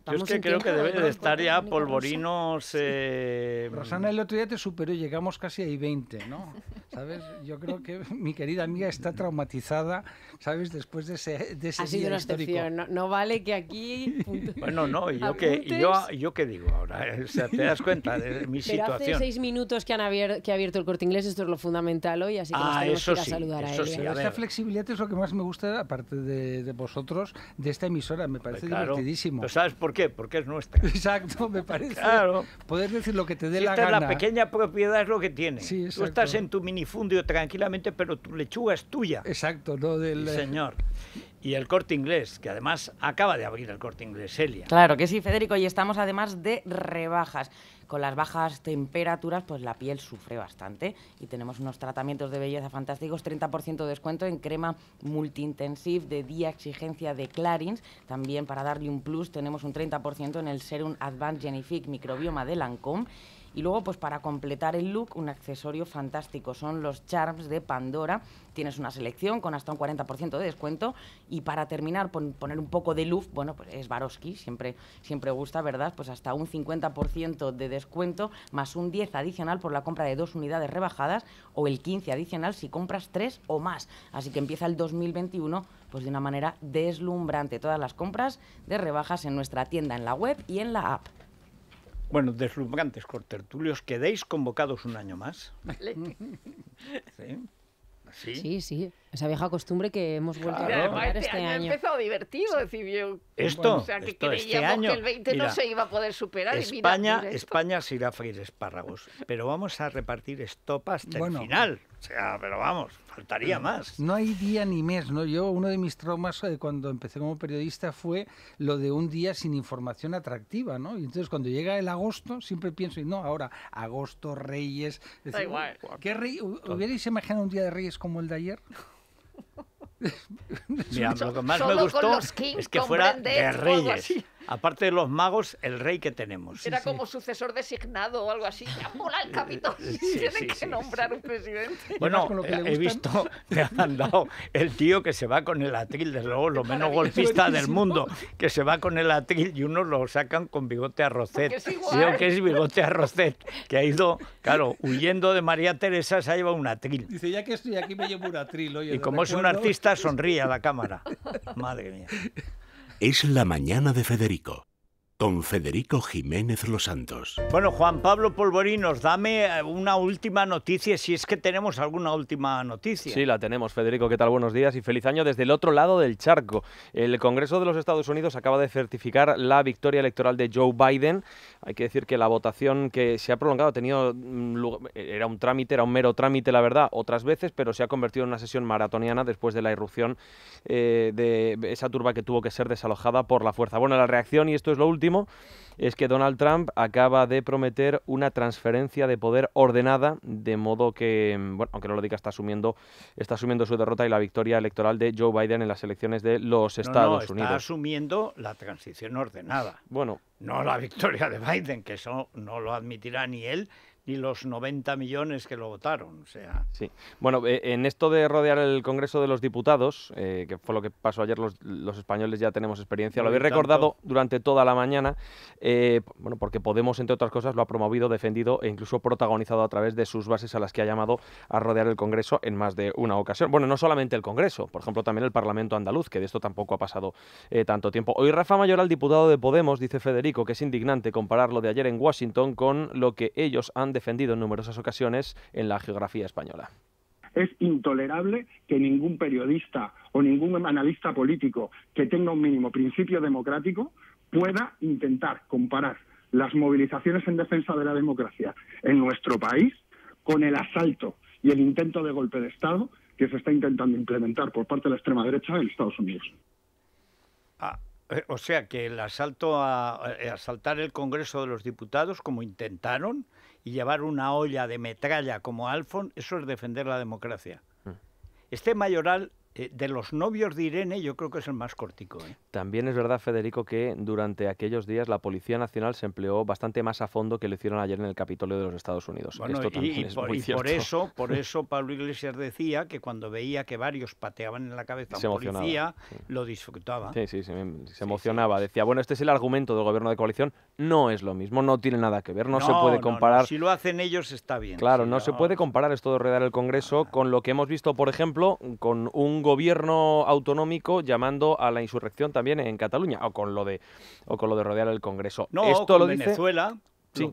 Yo es que creo que debe de estar ya polvorinos. Eh... Rosana, el otro día te superó y llegamos casi a 20 ¿no? ¿Sabes? Yo creo que (laughs) mi querida amiga está traumatizada, ¿sabes? Después de ese, de ese ha sido una histórico. Excepción. No, vale que aquí. Bueno, no, ¿y yo, yo, yo qué digo ahora. Eh, o sea, te das cuenta de (laughs) mi Pero Hace seis minutos que, han abierto, que ha abierto el corte inglés, esto es lo fundamental hoy, así que ah, nos tenemos que a saludar eso ¿eh? a ellos. Sí, flexibilidad es lo que más me gusta, aparte de, de vosotros, de esta emisora. Me parece divertidísimo. sabes por qué? Porque es nuestra. (laughs) Exacto, me parece. Claro. Poder decir lo que te dé la gana. la pequeña propiedad es lo que tiene. Tú estás en tu minifundio tranquilamente, pero tu lechuga es tuya. Exacto, no del... Eh, señor. Y el corte inglés, que además acaba de abrir el corte inglés, Elia. Claro que sí, Federico, y estamos además de rebajas con las bajas temperaturas, pues la piel sufre bastante y tenemos unos tratamientos de belleza fantásticos, 30% de descuento en crema multiintensive de día exigencia de Clarins, también para darle un plus tenemos un 30% en el Serum Advanced Genifique Microbioma de Lancôme y luego, pues para completar el look, un accesorio fantástico. Son los charms de Pandora. Tienes una selección con hasta un 40% de descuento. Y para terminar, poner un poco de luz, bueno, pues es Varosky, siempre, siempre gusta, ¿verdad? Pues hasta un 50% de descuento, más un 10 adicional por la compra de dos unidades rebajadas o el 15 adicional si compras tres o más. Así que empieza el 2021 pues de una manera deslumbrante. Todas las compras de rebajas en nuestra tienda, en la web y en la app. Bueno, deslumbrantes cortertulios, quedéis convocados un año más. (laughs) ¿Sí? ¿Sí? sí, sí. Esa vieja costumbre que hemos vuelto a ver. este, este año. Ha empezado divertido, Esto, o sea, que este que el 20 no se iba a poder superar. España, España se irá a freír espárragos, pero vamos a repartir estopa hasta el final. O sea, pero vamos, faltaría más. No hay día ni mes, ¿no? Yo, uno de mis traumas de eh, cuando empecé como periodista fue lo de un día sin información atractiva, ¿no? Y entonces cuando llega el agosto, siempre pienso, y no, ahora, agosto, Reyes. da igual. ¿Hubierais imaginado un día de Reyes como el de ayer? (laughs) Mira, lo que más me gustó es que fuera de Reyes. Aparte de los magos, el rey que tenemos. Era como sucesor designado o algo así. (laughs) Mola el capitán. (laughs) Tienen que nombrar un presidente. Bueno, eh, he visto, (laughs) me han dado el tío que se va con el atril, desde luego lo menos golpista del mundo, que se va con el atril y unos lo sacan con bigote a rocet. Creo que es bigote a rocet, que ha ido, claro, huyendo de María Teresa, se ha llevado un atril. Dice, ya que estoy aquí me llevo un atril. y como es un artista, sonríe a la cámara. Madre mía es la mañana de Federico con Federico Jiménez Los Santos. Bueno, Juan Pablo Polvorinos, dame eh, una última noticia, si es que tenemos alguna última noticia. Sí, la tenemos, Federico. ¿Qué tal? Buenos días y feliz año desde el otro lado del charco. El Congreso de los Estados Unidos acaba de certificar la victoria electoral de Joe Biden. Hay que decir que la votación que se ha prolongado ha tenido mm, era un trámite, era un mero trámite, la verdad, otras veces, pero se ha convertido en una sesión maratoniana después de la irrupción eh, de esa turba que tuvo que ser desalojada por la fuerza. Bueno, la reacción, y esto es lo último, es que Donald Trump acaba de prometer una transferencia de poder ordenada, de modo que, bueno, aunque no lo diga, está asumiendo, está asumiendo su derrota y la victoria electoral de Joe Biden en las elecciones de los Estados Unidos. Está asumiendo la transición ordenada. Bueno. No la victoria de Biden, que eso no lo admitirá ni él y los 90 millones que lo votaron. O sea. Sí. Bueno, eh, en esto de rodear el Congreso de los Diputados, eh, que fue lo que pasó ayer, los, españoles ya tenemos experiencia. Lo habéis recordado durante toda la mañana, eh, bueno, porque Podemos, entre otras cosas, lo ha promovido, defendido e incluso protagonizado a través de sus bases a las que ha llamado a rodear el Congreso en más de una ocasión. Bueno, no solamente el Congreso, por ejemplo, también el Parlamento andaluz, que de esto tampoco ha pasado tanto tiempo. Hoy Rafa Mayor Mayoral, diputado de Podemos, dice Federico que es indignante compararlo de ayer en Washington con lo que ellos han defendido en numerosas ocasiones en la geografía española. Es intolerable que ningún periodista o ningún analista político que tenga un mínimo principio democrático pueda intentar comparar las movilizaciones en defensa de la democracia en nuestro país con el asalto y el intento de golpe de Estado que se está intentando implementar por parte de la extrema derecha en Estados Unidos. Ah, eh, o sea que el asalto a eh, asaltar el Congreso de los Diputados, como intentaron, y llevar una olla de metralla como Alfon, eso es defender la democracia. Mm. Este mayoral eh, de los novios de Irene, yo creo que es el más cortico. ¿eh? También es verdad, Federico, que durante aquellos días la Policía Nacional se empleó bastante más a fondo que lo hicieron ayer en el Capitolio de los Estados Unidos. y, por, eso, por (laughs) eso Pablo Iglesias decía que cuando veía que varios pateaban en la cabeza a un policía, lo disfrutaba. Sí, sí, se, emocionaba. decía, bueno, este es el argumento del gobierno de coalición, no es lo mismo, no tiene nada que ver, no, se puede comparar. Si lo hacen ellos está bien. Claro, no se puede comparar esto de redar el Congreso ah. con lo que hemos visto, por ejemplo, con un gobierno autonómico llamando a la insurrección también en Cataluña, o con lo de, o con lo de rodear el Congreso. No, Esto lo Venezuela,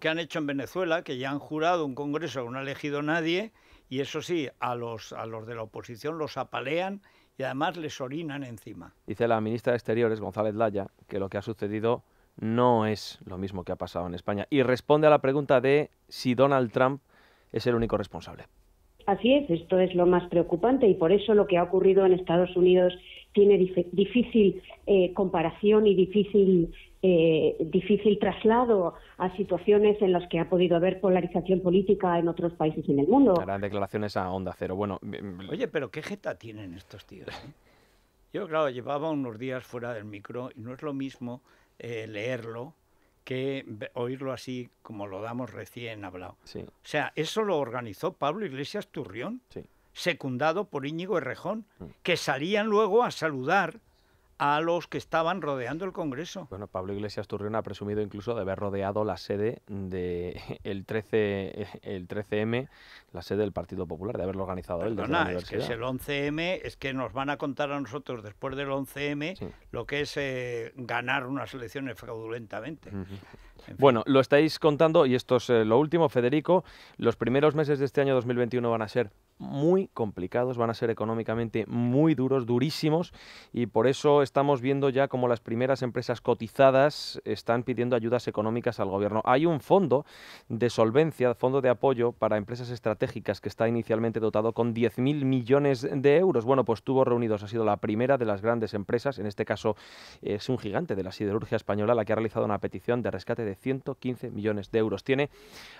que han hecho en Venezuela, que ya han jurado un Congreso que no ha elegido nadie, y eso sí, a los, a los de la oposición los apalean y además les orinan encima. Dice la ministra de Exteriores, González Laya, que lo que ha sucedido no es lo mismo que ha pasado en España. Y responde a la pregunta de si Donald Trump es el único responsable. Así es, esto es lo más preocupante y por eso lo que ha ocurrido en Estados Unidos tiene difícil eh, comparación y difícil eh, difícil traslado a situaciones en las que ha podido haber polarización política en otros países en el mundo. declaraciones a onda cero. Bueno, oye, pero qué jeta tienen estos tíos. ¿eh? Yo, claro, llevaba unos días fuera del micro y no es lo mismo eh, leerlo que oírlo así como lo damos recién hablado. O sea, eso lo organizó Pablo Iglesias Turrión, secundado por Íñigo Errejón, mm. que salían luego a saludar a los que estaban rodeando el Congreso. Bueno, Pablo Iglesias Turrión ha presumido incluso de haber rodeado la sede del de 13, (laughs) el 13M, eh, la sede del Partido Popular, de haberlo organizado él. Desde la es que es el 11M, es que nos van a contar a nosotros después del 11M lo que es eh, ganar unas elecciones fraudulentamente. Bueno, lo estáis contando y esto es eh, lo último, Federico. Los primeros meses de este año 2021 van a ser muy complicados, van a ser económicamente muy duros, durísimos, y por eso estamos viendo ya como las primeras empresas cotizadas están pidiendo ayudas económicas al gobierno. Hay un fondo de solvencia, fondo de apoyo para empresas estratégicas que está inicialmente dotado con 10.000 millones de euros. Bueno, pues Tuvo Reunidos ha sido la primera de las grandes empresas, en este caso es un gigante de la siderurgia española, la que ha realizado una petición de rescate de 115 millones de euros. Tiene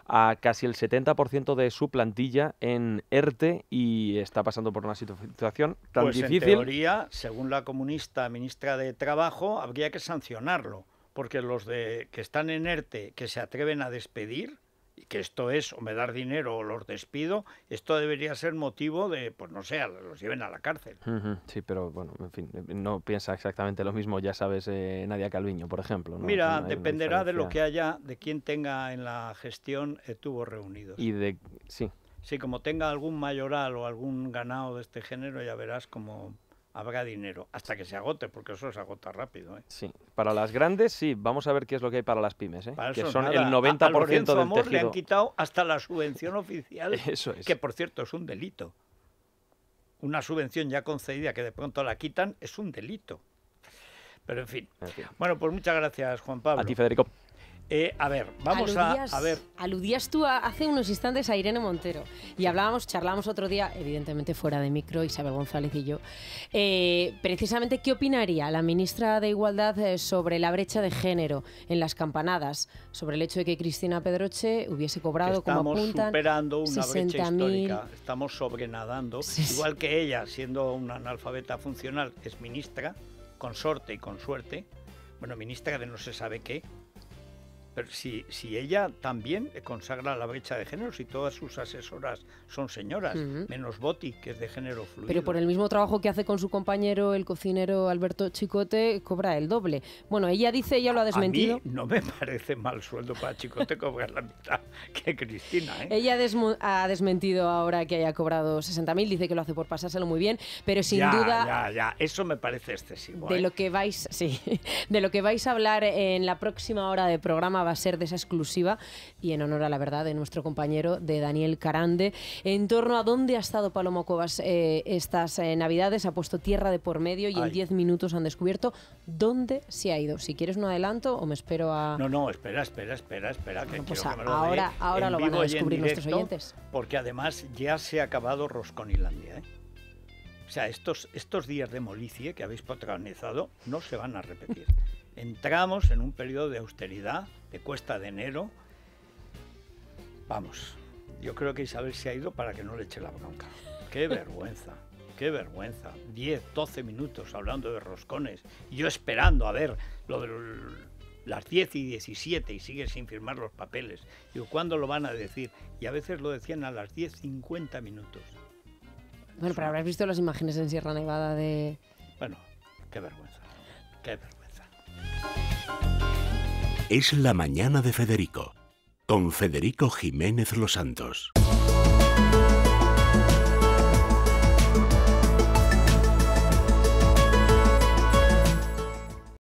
a casi el 70% de su plantilla en ERTE y está pasando por una situación tan pues En teoría, según la comunista ministra de Trabajo, habría que sancionarlo, porque los de, que están en ERTE, que se atreven a despedir, y que esto es o me dar dinero o los despido, esto debería ser motivo de, pues no sé, los lleven a la cárcel. Sí, pero bueno, en fin, no piensa exactamente lo mismo, ya sabes, eh, Nadia Calviño, por ejemplo. Mira, dependerá de lo que haya, de quién tenga en la gestión eh, reunido. reunidos. Y de, sí, Sí, como tenga algún mayoral o algún ganado de este género, ya verás cómo habrá dinero, hasta que se agote, porque eso se agota rápido. ¿eh? Sí, para las grandes sí, vamos a ver qué es lo que hay para las pymes, ¿eh? que son el 90% de a Lorenzo Amor le han quitado hasta la subvención oficial, (laughs) que por cierto es un delito. Una subvención ya concedida que de pronto la quitan es un delito. Pero en fin. Bueno, pues muchas gracias, Juan Pablo. A ti, Federico. Eh, a ver, vamos a, ver. Aludías tú hace unos instantes a Irene Montero y hablábamos, charlábamos otro día, evidentemente fuera de micro, Isabel González y yo, eh, precisamente qué opinaría la ministra de Igualdad eh, sobre la brecha de género en las campanadas, sobre el hecho de que Cristina Pedroche hubiese cobrado, como Estamos superando una brecha histórica, estamos sobrenadando, igual que ella, siendo una analfabeta funcional, es ministra, consorte y con suerte, bueno, ministra de no se sabe qué, pero si, si ella también consagra la brecha de género, si todas sus asesoras son señoras, menos Boti, que es de género fluido. Pero por el mismo trabajo que hace con su compañero, el cocinero Alberto Chicote, cobra el doble. Bueno, ella dice, ella lo ha desmentido. no me parece mal sueldo para Chicote cobrar la mitad que Cristina. ¿eh? Ella ha desmentido ahora que haya cobrado 60.000, dice que lo hace por pasárselo muy bien, pero sin duda... Ya, ya, eso me parece excesivo. De, ¿eh? lo que vais, (laughs) sí, de lo que vais a hablar en la próxima hora de programa va a ser de esa exclusiva y en honor a la verdad de nuestro compañero de Daniel Carande. En torno a dónde ha estado Palomo Covas eh, estas eh, Navidades, ha puesto tierra de por medio y en 10 minutos han descubierto dónde se ha ido. Si quieres un adelanto o me espero a... No, no, espera, espera, espera, espera. Que, pues ahora, ahora lo van a descubrir nuestros oyentes. Porque además ya se ha acabado Rosconilandia. ¿eh? O sea, estos, estos días de molicie que habéis protagonizado no se van a repetir. (laughs) entramos en un periodo de austeridad, de cuesta de enero. Vamos, yo creo que Isabel se ha ido para que no le eche la bronca. Qué (laughs) vergüenza, qué vergüenza. 10, 12 minutos hablando de roscones. Yo esperando a ver lo de las 10 y 17 y sigue sin firmar los papeles. Digo, ¿cuándo lo van a decir? Y a veces lo decían a las 10, 50 minutos. Bueno, pero habrás visto las imágenes en Sierra Nevada de... Bueno, qué vergüenza, qué vergüenza. Es la mañana de Federico, con Federico Jiménez Los Santos.